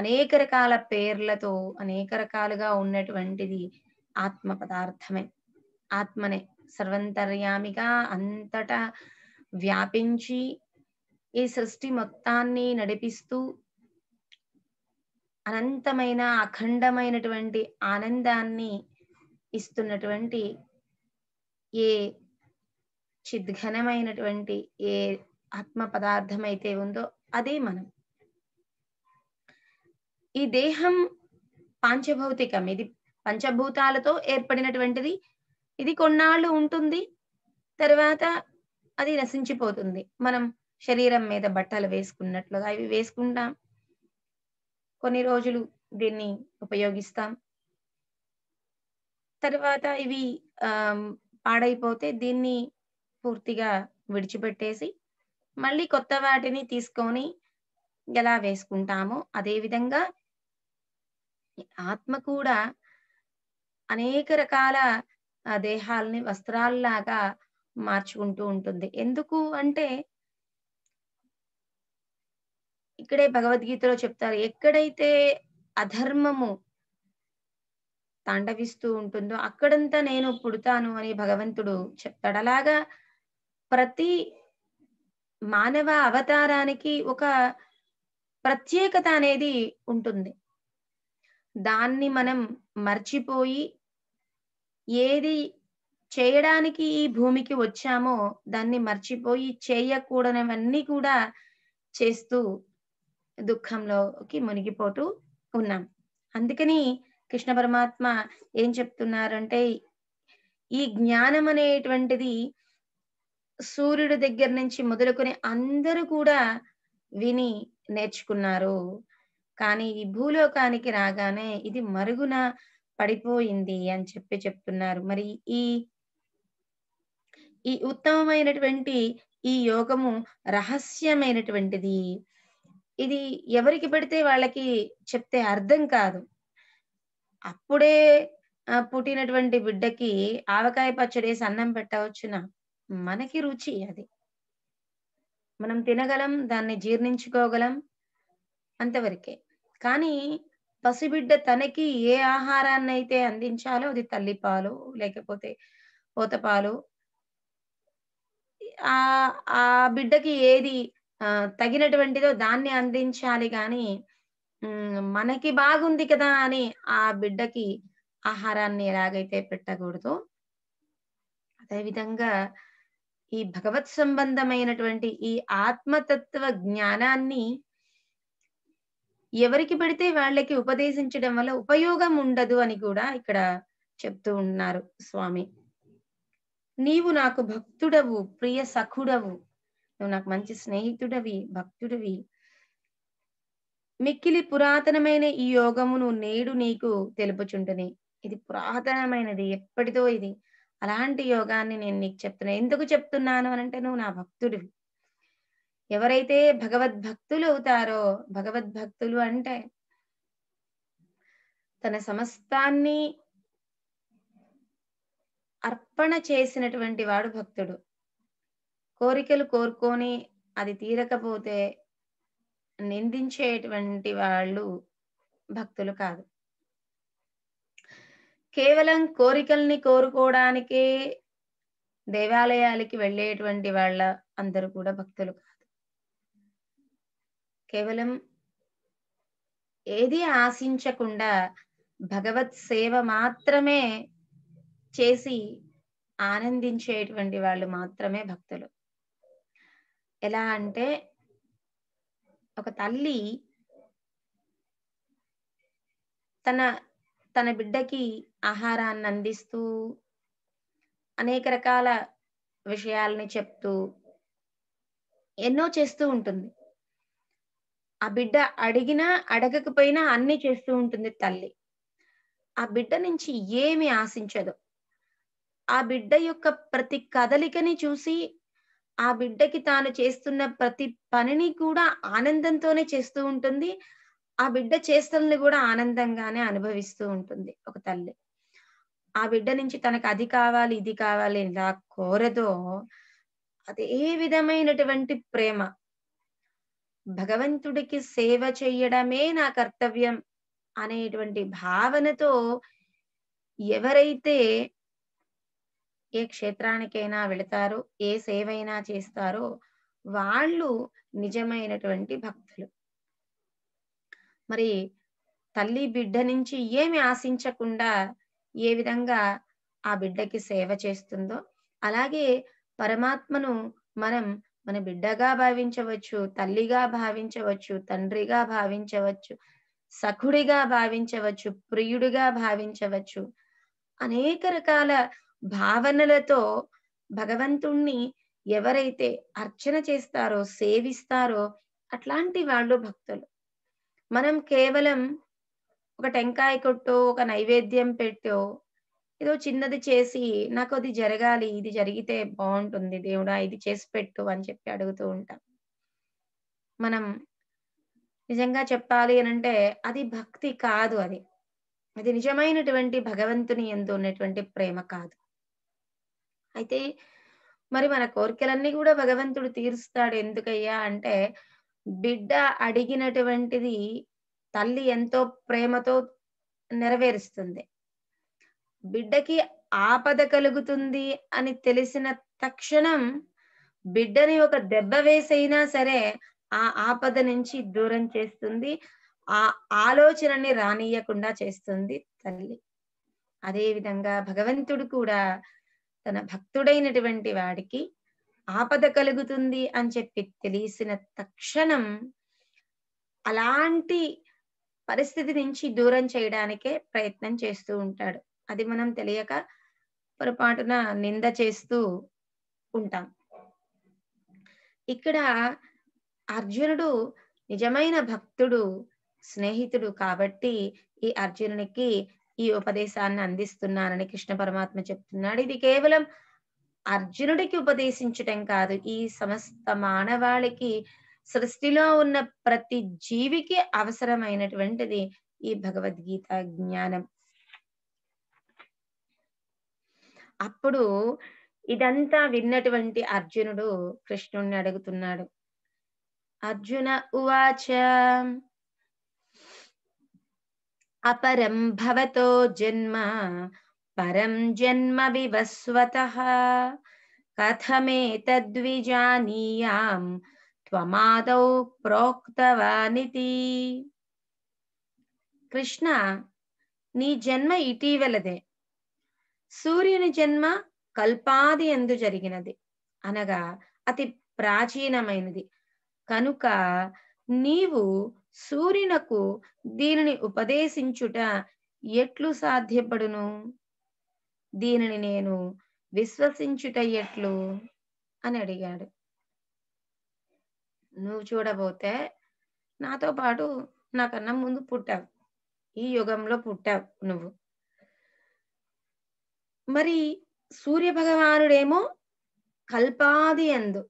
అనేక రకాల పేర్లతో అనేక రకాలుగా ఉన్నటువంటిది ఆత్మ పదార్థమే ఆత్మనే సర్వంతర్యామిగా అంతటా వ్యాపించి ఈ సృష్టి మొత్తాన్ని నడిపిస్తూ అనంతమైన అఖండమైనటువంటి ఆనందాన్ని ఇస్తున్నటువంటి ఏ చిద్ఘనమైనటువంటి ఏ ఆత్మ పదార్థం అయితే ఉందో అదే మనం ఈ దేహం పాంచభౌతికం ఇది పంచభూతాలతో ఏర్పడినటువంటిది ఇది కొన్నాళ్ళు ఉంటుంది తర్వాత అది నశించిపోతుంది మనం శరీరం మీద బట్టలు వేసుకున్నట్లుగా అవి వేసుకుంటాం కొన్ని రోజులు దీన్ని ఉపయోగిస్తాం తర్వాత ఇవి ఆ పాడైపోతే దీన్ని పూర్తిగా విడిచిపెట్టేసి మళ్ళీ కొత్త వాటిని తీసుకొని ఎలా వేసుకుంటామో అదే విధంగా ఆత్మ కూడా అనేక రకాల దేహాలని వస్త్రాల్లాగా మార్చుకుంటూ ఉంటుంది ఎందుకు అంటే ఇక్కడే భగవద్గీతలో చెప్తారు ఎక్కడైతే అధర్మము తాండవిస్తూ ఉంటుందో అక్కడంతా నేను పుడతాను అని భగవంతుడు చెప్తాడు అలాగా ప్రతి మానవ అవతారానికి ఒక ప్రత్యేకత అనేది ఉంటుంది దాన్ని మనం మర్చిపోయి ఏది చేయడానికి ఈ భూమికి వచ్చామో దాన్ని మర్చిపోయి చేయకూడనివన్నీ కూడా చేస్తూ దుఃఖంలోకి మునిగిపోతూ ఉన్నాం అందుకని కృష్ణ పరమాత్మ ఏం చెప్తున్నారంటే ఈ జ్ఞానం అనేటువంటిది సూర్యుడి దగ్గర నుంచి మొదలుకొని అందరూ కూడా విని నేర్చుకున్నారు కానీ ఈ భూలోకానికి రాగానే ఇది మరుగున పడిపోయింది అని చెప్పి చెప్తున్నారు మరి ఈ ఈ ఉత్తమమైనటువంటి ఈ యోగము రహస్యమైనటువంటిది ఇది ఎవరికి పెడితే వాళ్ళకి చెప్తే అర్థం కాదు అప్పుడే పుట్టినటువంటి బిడ్డకి ఆవకాయ పచ్చడేసి అన్నం పెట్టవచ్చున మనకి రుచి అది మనం తినగలం దాన్ని జీర్ణించుకోగలం అంతవరకే కానీ పసిబిడ్డ తనకి ఏ ఆహారాన్ని అయితే అందించాలో అది తల్లిపాలు లేకపోతే పోతపాలు ఆ ఆ బిడ్డకి ఏది తగినటువంటిదో దాన్ని అందించాలి కానీ మనకి బాగుంది కదా అని ఆ బిడ్డకి ఆహారాన్ని ఎలాగైతే పెట్టకూడదు అదేవిధంగా ఈ భగవత్ సంబంధమైనటువంటి ఈ ఆత్మతత్వ జ్ఞానాన్ని ఎవరికి పెడితే వాళ్ళకి ఉపదేశించడం వల్ల ఉపయోగం ఉండదు అని కూడా ఇక్కడ చెప్తూ ఉన్నారు స్వామి నీవు నాకు భక్తుడవు ప్రియ సఖుడవు నువ్వు నాకు మంచి స్నేహితుడవి భక్తుడివి మిక్కిలి పురాతనమైన ఈ యోగమును నేడు నీకు తెలుపుచుంటుంది ఇది పురాతనమైనది ఎప్పటిదో ఇది అలాంటి యోగాన్ని నేను నీకు చెప్తున్నా ఎందుకు చెప్తున్నాను అనంటే నువ్వు నా భక్తుడివి ఎవరైతే భగవద్భక్తులు అవుతారో భగవద్భక్తులు అంటే తన సమస్తాన్ని అర్పణ చేసినటువంటి వాడు భక్తుడు కోరికలు కోరుకొని అది తీరకపోతే నిందించేటువంటి వాళ్ళు భక్తులు కాదు కేవలం కోరికల్ని కోరుకోవడానికే దేవాలయాలకి వెళ్ళేటువంటి వాళ్ళ అందరూ కూడా భక్తులు కాదు కేవలం ఏది ఆశించకుండా భగవత్ సేవ మాత్రమే చేసి ఆనందించేటువంటి వాళ్ళు మాత్రమే భక్తులు ఎలా అంటే ఒక తల్లి తన తన బిడ్డకి ఆహారాన్ని అందిస్తూ అనేక రకాల విషయాలని చెప్తూ ఎన్నో చేస్తూ ఉంటుంది ఆ బిడ్డ అడిగినా అడగకపోయినా అన్ని చేస్తూ ఉంటుంది తల్లి ఆ బిడ్డ నుంచి ఏమి ఆశించదు ఆ బిడ్డ యొక్క ప్రతి కదలికని చూసి ఆ బిడ్డకి తాను చేస్తున్న ప్రతి పనిని కూడా ఆనందంతోనే చేస్తూ ఉంటుంది ఆ బిడ్డ చేస్తలని కూడా ఆనందంగానే అనుభవిస్తూ ఉంటుంది ఒక తల్లి ఆ బిడ్డ నుంచి తనకు అది కావాలి ఇది కావాలి ఇలా కోరదో అదే విధమైనటువంటి ప్రేమ భగవంతుడికి సేవ చెయ్యడమే నా కర్తవ్యం అనేటువంటి భావనతో ఎవరైతే ఏ క్షేత్రానికైనా వెళతారో ఏ సేవైనా చేస్తారో వాళ్ళు నిజమైనటువంటి భక్తులు మరి తల్లి బిడ్డ నుంచి ఏమి ఆశించకుండా ఏ విధంగా ఆ బిడ్డకి సేవ చేస్తుందో అలాగే పరమాత్మను మనం మన బిడ్డగా భావించవచ్చు తల్లిగా భావించవచ్చు తండ్రిగా భావించవచ్చు సఖుడిగా భావించవచ్చు ప్రియుడిగా భావించవచ్చు అనేక రకాల భావనలతో భగవంతుణ్ణి ఎవరైతే అర్చన చేస్తారో సేవిస్తారో అట్లాంటి వాళ్ళు భక్తులు మనం కేవలం ఒక టెంకాయ కొట్టో ఒక నైవేద్యం పెట్టో ఏదో చిన్నది చేసి నాకు అది జరగాలి ఇది జరిగితే బాగుంటుంది దేవుడా ఇది చేసి పెట్టు అని చెప్పి అడుగుతూ ఉంటాం మనం నిజంగా చెప్పాలి అని అంటే అది భక్తి కాదు అది అది నిజమైనటువంటి భగవంతుని ఎందు ఉన్నటువంటి ప్రేమ కాదు అయితే మరి మన కోరికలన్నీ కూడా భగవంతుడు తీరుస్తాడు ఎందుకయ్యా అంటే బిడ్డ అడిగినటువంటిది తల్లి ఎంతో ప్రేమతో నెరవేరుస్తుంది బిడ్డకి ఆపద కలుగుతుంది అని తెలిసిన తక్షణం బిడ్డని ఒక దెబ్బ వేసైనా సరే ఆ ఆపద నుంచి దూరం చేస్తుంది ఆ ఆలోచనని రానియకుండా చేస్తుంది తల్లి అదే విధంగా భగవంతుడు కూడా తన భక్తుడైనటువంటి వాడికి ఆపద కలుగుతుంది అని చెప్పి తెలిసిన తక్షణం అలాంటి పరిస్థితి నుంచి దూరం చేయడానికే ప్రయత్నం చేస్తూ ఉంటాడు అది మనం తెలియక పొరపాటున నింద చేస్తూ ఉంటాం ఇక్కడ అర్జునుడు నిజమైన భక్తుడు స్నేహితుడు కాబట్టి ఈ అర్జునునికి ఈ ఉపదేశాన్ని అందిస్తున్నానని కృష్ణ పరమాత్మ చెప్తున్నాడు ఇది కేవలం అర్జునుడికి ఉపదేశించటం కాదు ఈ సమస్త మానవాళికి సృష్టిలో ఉన్న ప్రతి జీవికి అవసరమైనటువంటిది ఈ భగవద్గీత జ్ఞానం అప్పుడు ఇదంతా విన్నటువంటి అర్జునుడు కృష్ణుణ్ణి అడుగుతున్నాడు అర్జున ఉవాచ అపరం భవతో జన్మ పరం జన్మ వివస్వత కథమే తద్విజానీయాం త్వమాదౌ ప్రోక్తవానితి కృష్ణ నీ జన్మ ఇటీవలదే సూర్యుని జన్మ కల్పాది ఎందు జరిగినది అనగా అతి ప్రాచీనమైనది కనుక నీవు సూర్యునకు దీనిని ఉపదేశించుట ఎట్లు సాధ్యపడును దీనిని నేను విశ్వసించుట ఎట్లు అని అడిగాడు నువ్వు చూడబోతే నాతో పాటు నాకన్నా ముందు పుట్టావు ఈ యుగంలో పుట్టావు నువ్వు మరి సూర్య భగవానుడేమో కల్పాది అందు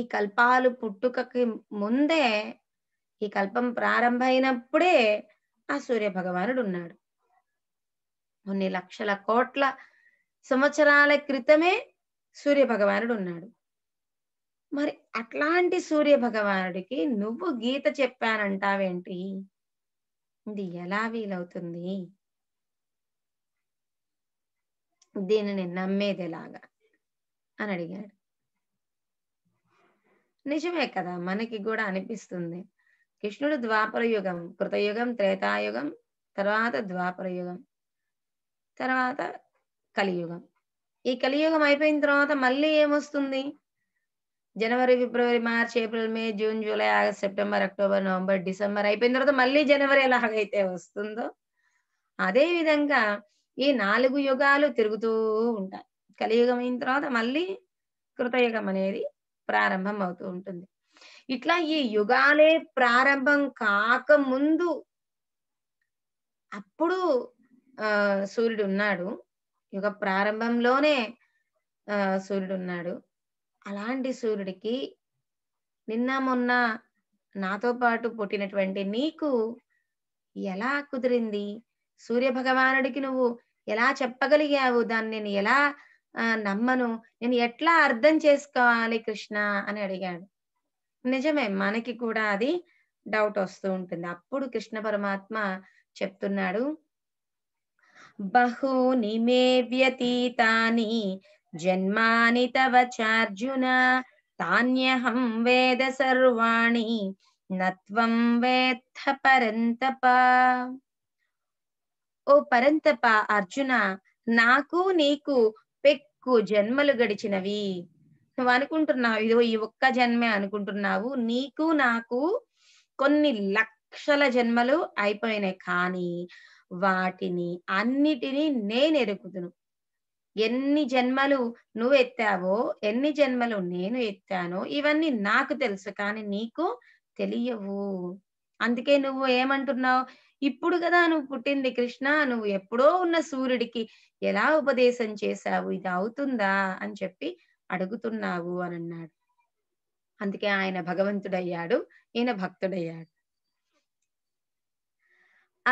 ఈ కల్పాలు పుట్టుకకి ముందే ఈ కల్పం ప్రారంభమైనప్పుడే ఆ సూర్య భగవానుడు ఉన్నాడు కొన్ని లక్షల కోట్ల సంవత్సరాల క్రితమే సూర్య భగవానుడు ఉన్నాడు మరి అట్లాంటి సూర్య భగవానుడికి నువ్వు గీత చెప్పానంటావేంటి ఇది ఎలా వీలవుతుంది దీనిని నమ్మేది ఎలాగా అని అడిగాడు నిజమే కదా మనకి కూడా అనిపిస్తుంది కృష్ణుడు ద్వాపర యుగం కృతయుగం త్రేతాయుగం తర్వాత ద్వాపర యుగం తర్వాత కలియుగం ఈ కలియుగం అయిపోయిన తర్వాత మళ్ళీ ఏమొస్తుంది జనవరి ఫిబ్రవరి March April May June July August September October November December అయిపోయిన తర్వాత మళ్ళీ జనవరి ఎలాగైతే వస్తుందో అదే విధంగా ఈ నాలుగు యుగాలు తిరుగుతూ ఉంటాయి కలియుగం అయిన తర్వాత మళ్ళీ కృతయుగం అనేది ప్రారంభం అవుతూ ఉంటుంది ఇట్లా ఈ యుగాలే ప్రారంభం కాకముందు అప్పుడు ఆ సూర్యుడు ఉన్నాడు యుగ ప్రారంభంలోనే ఆ సూర్యుడు ఉన్నాడు అలాంటి సూర్యుడికి నిన్న మొన్న నాతో పాటు పుట్టినటువంటి నీకు ఎలా కుదిరింది సూర్య భగవానుడికి నువ్వు ఎలా చెప్పగలిగావు దాన్ని నేను ఎలా నమ్మను నేను ఎట్లా అర్థం చేసుకోవాలి కృష్ణ అని అడిగాడు నిజమే మనకి కూడా అది డౌట్ వస్తూ ఉంటుంది అప్పుడు కృష్ణ పరమాత్మ చెప్తున్నాడు బహూని మే వ్యతీతాని జన్మాని తవ చార్జున తాన్యహం వేద సర్వాణి నత్వం వేత్త పరంతపా ఓ పరంతప అర్జున నాకు నీకు పెక్కు జన్మలు గడిచినవి నువ్వు అనుకుంటున్నావు ఇదో ఈ ఒక్క జన్మే అనుకుంటున్నావు నీకు నాకు కొన్ని లక్షల జన్మలు అయిపోయినాయి కానీ వాటిని అన్నిటినీ నేను ఎరుకుతును ఎన్ని జన్మలు నువ్వు ఎత్తావో ఎన్ని జన్మలు నేను ఎత్తానో ఇవన్నీ నాకు తెలుసు కానీ నీకు తెలియవు అందుకే నువ్వు ఏమంటున్నావు ఇప్పుడు కదా నువ్వు పుట్టింది కృష్ణ నువ్వు ఎప్పుడో ఉన్న సూర్యుడికి ఎలా ఉపదేశం చేశావు ఇది అవుతుందా అని చెప్పి అడుగుతున్నావు అని అన్నాడు అందుకే ఆయన భగవంతుడయ్యాడు ఈయన భక్తుడయ్యాడు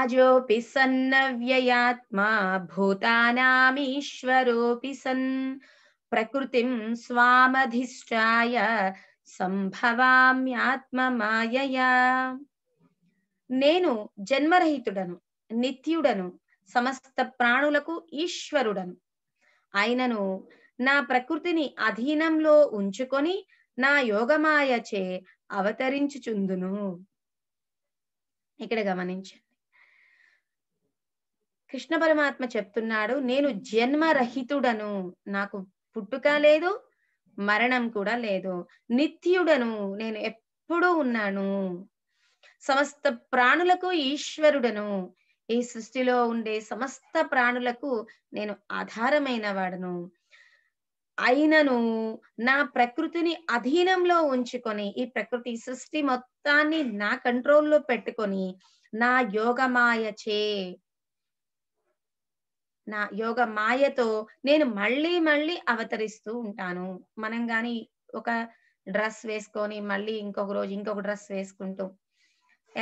అజోపి సన్న వ్యయాత్మా భూతానామీశ్వరోపి సన్ ప్రకృతిం స్వామధిష్టాయ సంభవామ్యాత్మ మాయయా నేను జన్మరహితుడను నిత్యుడను సమస్త ప్రాణులకు ఈశ్వరుడను ఆయనను నా ప్రకృతిని అధీనంలో ఉంచుకొని నా యోగమాయచే అవతరించుచుందును ఇక్కడ గమనించండి కృష్ణ పరమాత్మ చెప్తున్నాడు నేను జన్మరహితుడను నాకు పుట్టుక లేదు మరణం కూడా లేదు నిత్యుడను నేను ఎప్పుడూ ఉన్నాను సమస్త ప్రాణులకు ఈశ్వరుడను ఈ సృష్టిలో ఉండే సమస్త ప్రాణులకు నేను ఆధారమైన వాడను అయినను నా ప్రకృతిని అధీనంలో ఉంచుకొని ఈ ప్రకృతి సృష్టి మొత్తాన్ని నా కంట్రోల్లో పెట్టుకొని నా యోగమాయచే నా యోగ మాయతో నేను మళ్ళీ మళ్ళీ అవతరిస్తూ ఉంటాను మనం గాని ఒక డ్రెస్ వేసుకొని మళ్ళీ ఇంకొక రోజు ఇంకొక డ్రెస్ వేసుకుంటూ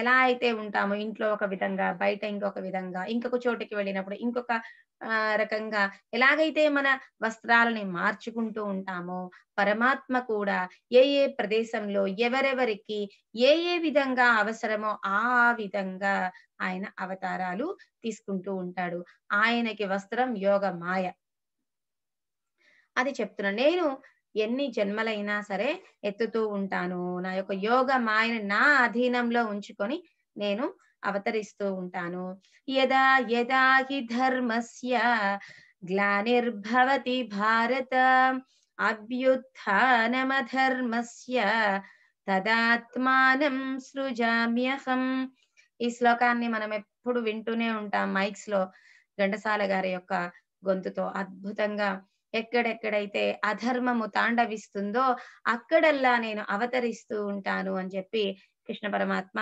ఎలా అయితే ఉంటామో ఇంట్లో ఒక విధంగా బయట ఇంకొక విధంగా ఇంకొక చోటుకి వెళ్ళినప్పుడు ఇంకొక రకంగా ఎలాగైతే మన వస్త్రాలని మార్చుకుంటూ ఉంటామో పరమాత్మ కూడా ఏ ఏ ప్రదేశంలో ఎవరెవరికి ఏ ఏ విధంగా అవసరమో ఆ విధంగా ఆయన అవతారాలు తీసుకుంటూ ఉంటాడు ఆయనకి వస్త్రం యోగ మాయ అది చెప్తున్నా నేను ఎన్ని జన్మలైనా సరే ఎత్తుతూ ఉంటాను నా యొక్క యోగ మాయను నా అధీనంలో ఉంచుకొని నేను అవతరిస్తూ ఉంటాను యదా యదా హి ధర్మస్య గ్లానిర్భవతి భారత ధర్మస్య తదాత్మానం సృజామ్యహం ఈ శ్లోకాన్ని మనం ఎప్పుడు వింటూనే ఉంటాం మైక్స్ లో ఘంటసాల గారి యొక్క గొంతుతో అద్భుతంగా ఎక్కడెక్కడైతే అధర్మము తాండవిస్తుందో అక్కడల్లా నేను అవతరిస్తూ ఉంటాను అని చెప్పి కృష్ణ పరమాత్మ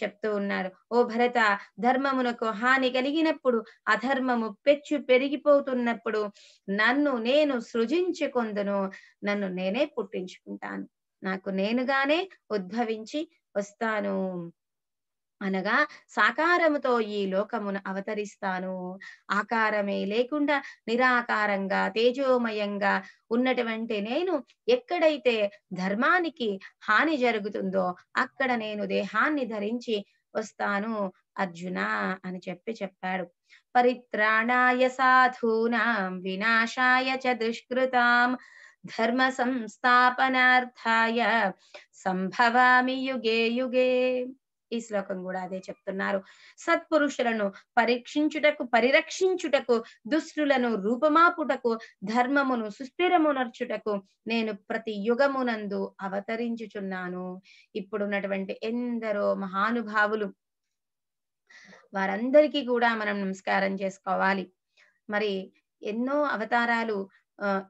చెప్తూ ఉన్నారు ఓ భరత ధర్మమునకు హాని కలిగినప్పుడు అధర్మము పెచ్చు పెరిగిపోతున్నప్పుడు నన్ను నేను సృజించుకొందును నన్ను నేనే పుట్టించుకుంటాను నాకు నేనుగానే ఉద్భవించి వస్తాను అనగా సాకారముతో ఈ లోకమును అవతరిస్తాను ఆకారమే లేకుండా నిరాకారంగా తేజోమయంగా ఉన్నటువంటి నేను ఎక్కడైతే ధర్మానికి హాని జరుగుతుందో అక్కడ నేను దేహాన్ని ధరించి వస్తాను అర్జున అని చెప్పి చెప్పాడు పరిత్రాణాయ సాధూనాం వినాశాయ చ దుష్కృతాం ధర్మ సంస్థాపనార్థాయ సంభవామి యుగే యుగే ఈ శ్లోకం కూడా అదే చెప్తున్నారు సత్పురుషులను పరీక్షించుటకు పరిరక్షించుటకు దుష్టులను రూపమాపుటకు ధర్మమును సుస్థిరమునర్చుటకు నేను ప్రతి యుగమునందు అవతరించుచున్నాను ఇప్పుడున్నటువంటి ఎందరో మహానుభావులు వారందరికీ కూడా మనం నమస్కారం చేసుకోవాలి మరి ఎన్నో అవతారాలు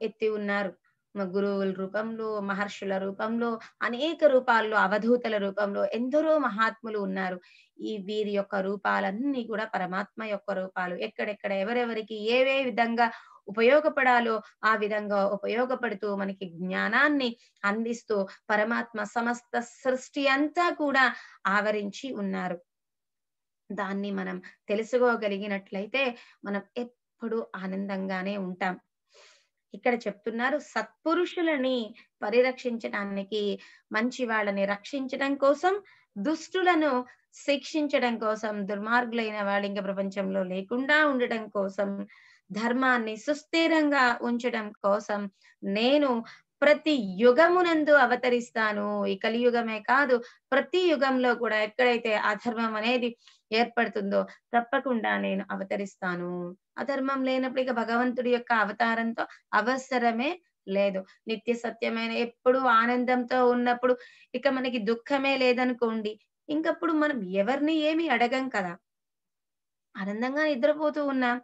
ఎత్తి ఉన్నారు గురువుల రూపంలో మహర్షుల రూపంలో అనేక రూపాల్లో అవధూతల రూపంలో ఎందరో మహాత్ములు ఉన్నారు ఈ వీరి యొక్క రూపాలన్నీ కూడా పరమాత్మ యొక్క రూపాలు ఎక్కడెక్కడ ఎవరెవరికి ఏవే విధంగా ఉపయోగపడాలో ఆ విధంగా ఉపయోగపడుతూ మనకి జ్ఞానాన్ని అందిస్తూ పరమాత్మ సమస్త సృష్టి అంతా కూడా ఆవరించి ఉన్నారు దాన్ని మనం తెలుసుకోగలిగినట్లయితే మనం ఎప్పుడు ఆనందంగానే ఉంటాం ఇక్కడ చెప్తున్నారు సత్పురుషులని పరిరక్షించడానికి మంచి వాళ్ళని రక్షించడం కోసం దుష్టులను శిక్షించడం కోసం దుర్మార్గులైన వాళ్ళు ఇంకా ప్రపంచంలో లేకుండా ఉండటం కోసం ధర్మాన్ని సుస్థిరంగా ఉంచడం కోసం నేను ప్రతి యుగమునందు అవతరిస్తాను ఈ కలియుగమే కాదు ప్రతి యుగంలో కూడా ఎక్కడైతే అధర్మం అనేది ఏర్పడుతుందో తప్పకుండా నేను అవతరిస్తాను అధర్మం లేనప్పుడు ఇక భగవంతుడి యొక్క అవతారంతో అవసరమే లేదు నిత్య సత్యమైన ఎప్పుడు ఆనందంతో ఉన్నప్పుడు ఇక మనకి దుఃఖమే లేదనుకోండి ఇంకప్పుడు మనం ఎవరిని ఏమి అడగం కదా ఆనందంగా నిద్రపోతూ ఉన్నాం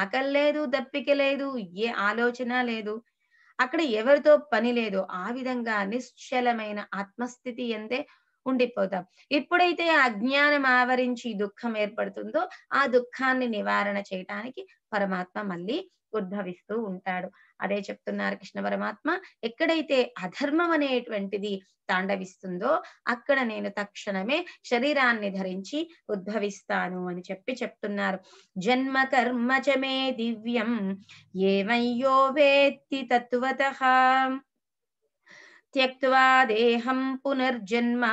ఆకలి లేదు దప్పిక లేదు ఏ ఆలోచన లేదు అక్కడ ఎవరితో పని లేదు ఆ విధంగా నిశ్చలమైన ఆత్మస్థితి ఎంతే ఉండిపోతాం ఎప్పుడైతే అజ్ఞానం ఆవరించి దుఃఖం ఏర్పడుతుందో ఆ దుఃఖాన్ని నివారణ చేయటానికి పరమాత్మ మళ్ళీ ఉద్భవిస్తూ ఉంటాడు అదే చెప్తున్నారు కృష్ణ పరమాత్మ ఎక్కడైతే అధర్మం అనేటువంటిది తాండవిస్తుందో అక్కడ నేను తక్షణమే శరీరాన్ని ధరించి ఉద్భవిస్తాను అని చెప్పి చెప్తున్నారు జన్మ కర్మ చమే దివ్యం ఏమయ్యో వేత్తి తత్వత త్యక్వా దేహం పునర్జన్మ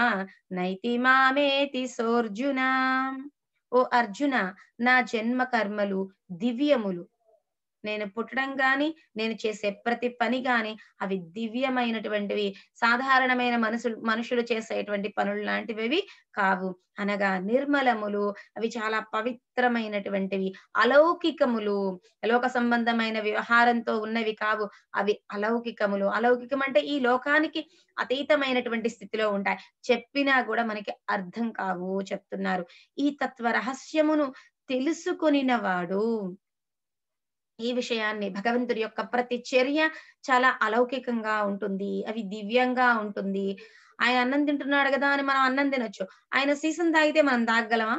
నైతి మామేతి సోర్జున ఓ అర్జున నా జన్మ కర్మలు దివ్యములు నేను పుట్టడం కానీ నేను చేసే ప్రతి పని కానీ అవి దివ్యమైనటువంటివి సాధారణమైన మనుషులు మనుషులు చేసేటువంటి పనులు లాంటివి కావు అనగా నిర్మలములు అవి చాలా పవిత్రమైనటువంటివి అలౌకికములు లోక సంబంధమైన వ్యవహారంతో ఉన్నవి కావు అవి అలౌకికములు అలౌకికం అంటే ఈ లోకానికి అతీతమైనటువంటి స్థితిలో ఉంటాయి చెప్పినా కూడా మనకి అర్థం కావు చెప్తున్నారు ఈ తత్వ రహస్యమును తెలుసుకొనినవాడు ఈ విషయాన్ని భగవంతుడి యొక్క ప్రతి చర్య చాలా అలౌకికంగా ఉంటుంది అవి దివ్యంగా ఉంటుంది ఆయన అన్నం తింటున్నాడు కదా అని మనం అన్నం తినొచ్చు ఆయన సీసం తాగితే మనం తాగలమా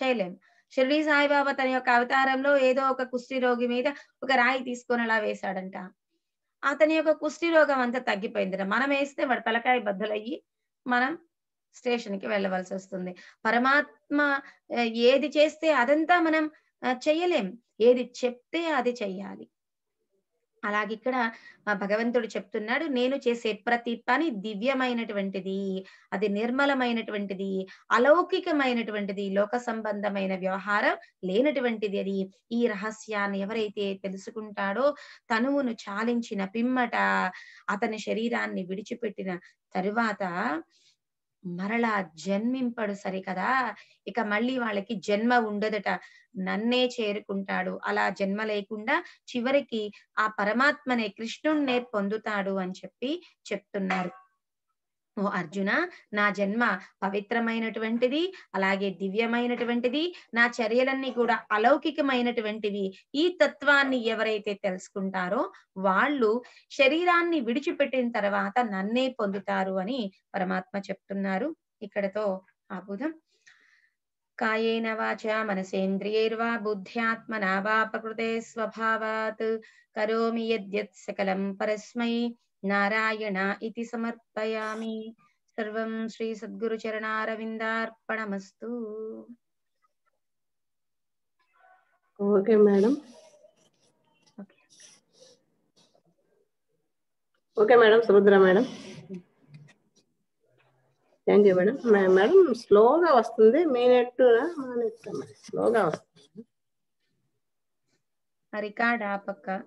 చేయలేము షిరిడి సాయిబాబా తన యొక్క అవతారంలో ఏదో ఒక కుష్టి రోగి మీద ఒక రాయి తీసుకొని అలా వేశాడంట అతని యొక్క కుష్టి రోగం అంతా తగ్గిపోయింది మనం వేస్తే వాడు తలకాయ బద్దలయ్యి మనం స్టేషన్ కి వెళ్ళవలసి వస్తుంది పరమాత్మ ఏది చేస్తే అదంతా మనం చేయలేం ఏది చెప్తే అది చెయ్యాలి అలాగే ఇక్కడ మా భగవంతుడు చెప్తున్నాడు నేను చేసే ప్రతి పని దివ్యమైనటువంటిది అది నిర్మలమైనటువంటిది అలౌకికమైనటువంటిది లోక సంబంధమైన వ్యవహారం లేనటువంటిది అది ఈ రహస్యాన్ని ఎవరైతే తెలుసుకుంటాడో తనువును చాలించిన పిమ్మట అతని శరీరాన్ని విడిచిపెట్టిన తరువాత మరలా జన్మింపడు సరికదా ఇక మళ్ళీ వాళ్ళకి జన్మ ఉండదట నన్నే చేరుకుంటాడు అలా జన్మ లేకుండా చివరికి ఆ పరమాత్మనే కృష్ణుణ్ణే పొందుతాడు అని చెప్పి చెప్తున్నారు ఓ అర్జున నా జన్మ పవిత్రమైనటువంటిది అలాగే దివ్యమైనటువంటిది నా చర్యలన్నీ కూడా అలౌకికమైనటువంటివి ఈ తత్వాన్ని ఎవరైతే తెలుసుకుంటారో వాళ్ళు శరీరాన్ని విడిచిపెట్టిన తర్వాత నన్నే పొందుతారు అని పరమాత్మ చెప్తున్నారు ఇక్కడతో ఆపుదాం కాయేన వాచ మనసేంద్రియర్వా బుద్ధ్యాత్మనా ప్రకృతే స్వభావాత్ కరోమి యద్యత్ సకలం పరస్మై నారాయణ ఇది సమర్పయామి సర్వం శ్రీ సద్గురు చరణారవిందార్పణమస్తు okay madam okay madam Subhadra madam thank you madam madam స్లోగా వస్తుంది మీ నెట్ స్లోగా వస్తుంది రికార్డ్ ఆపక్క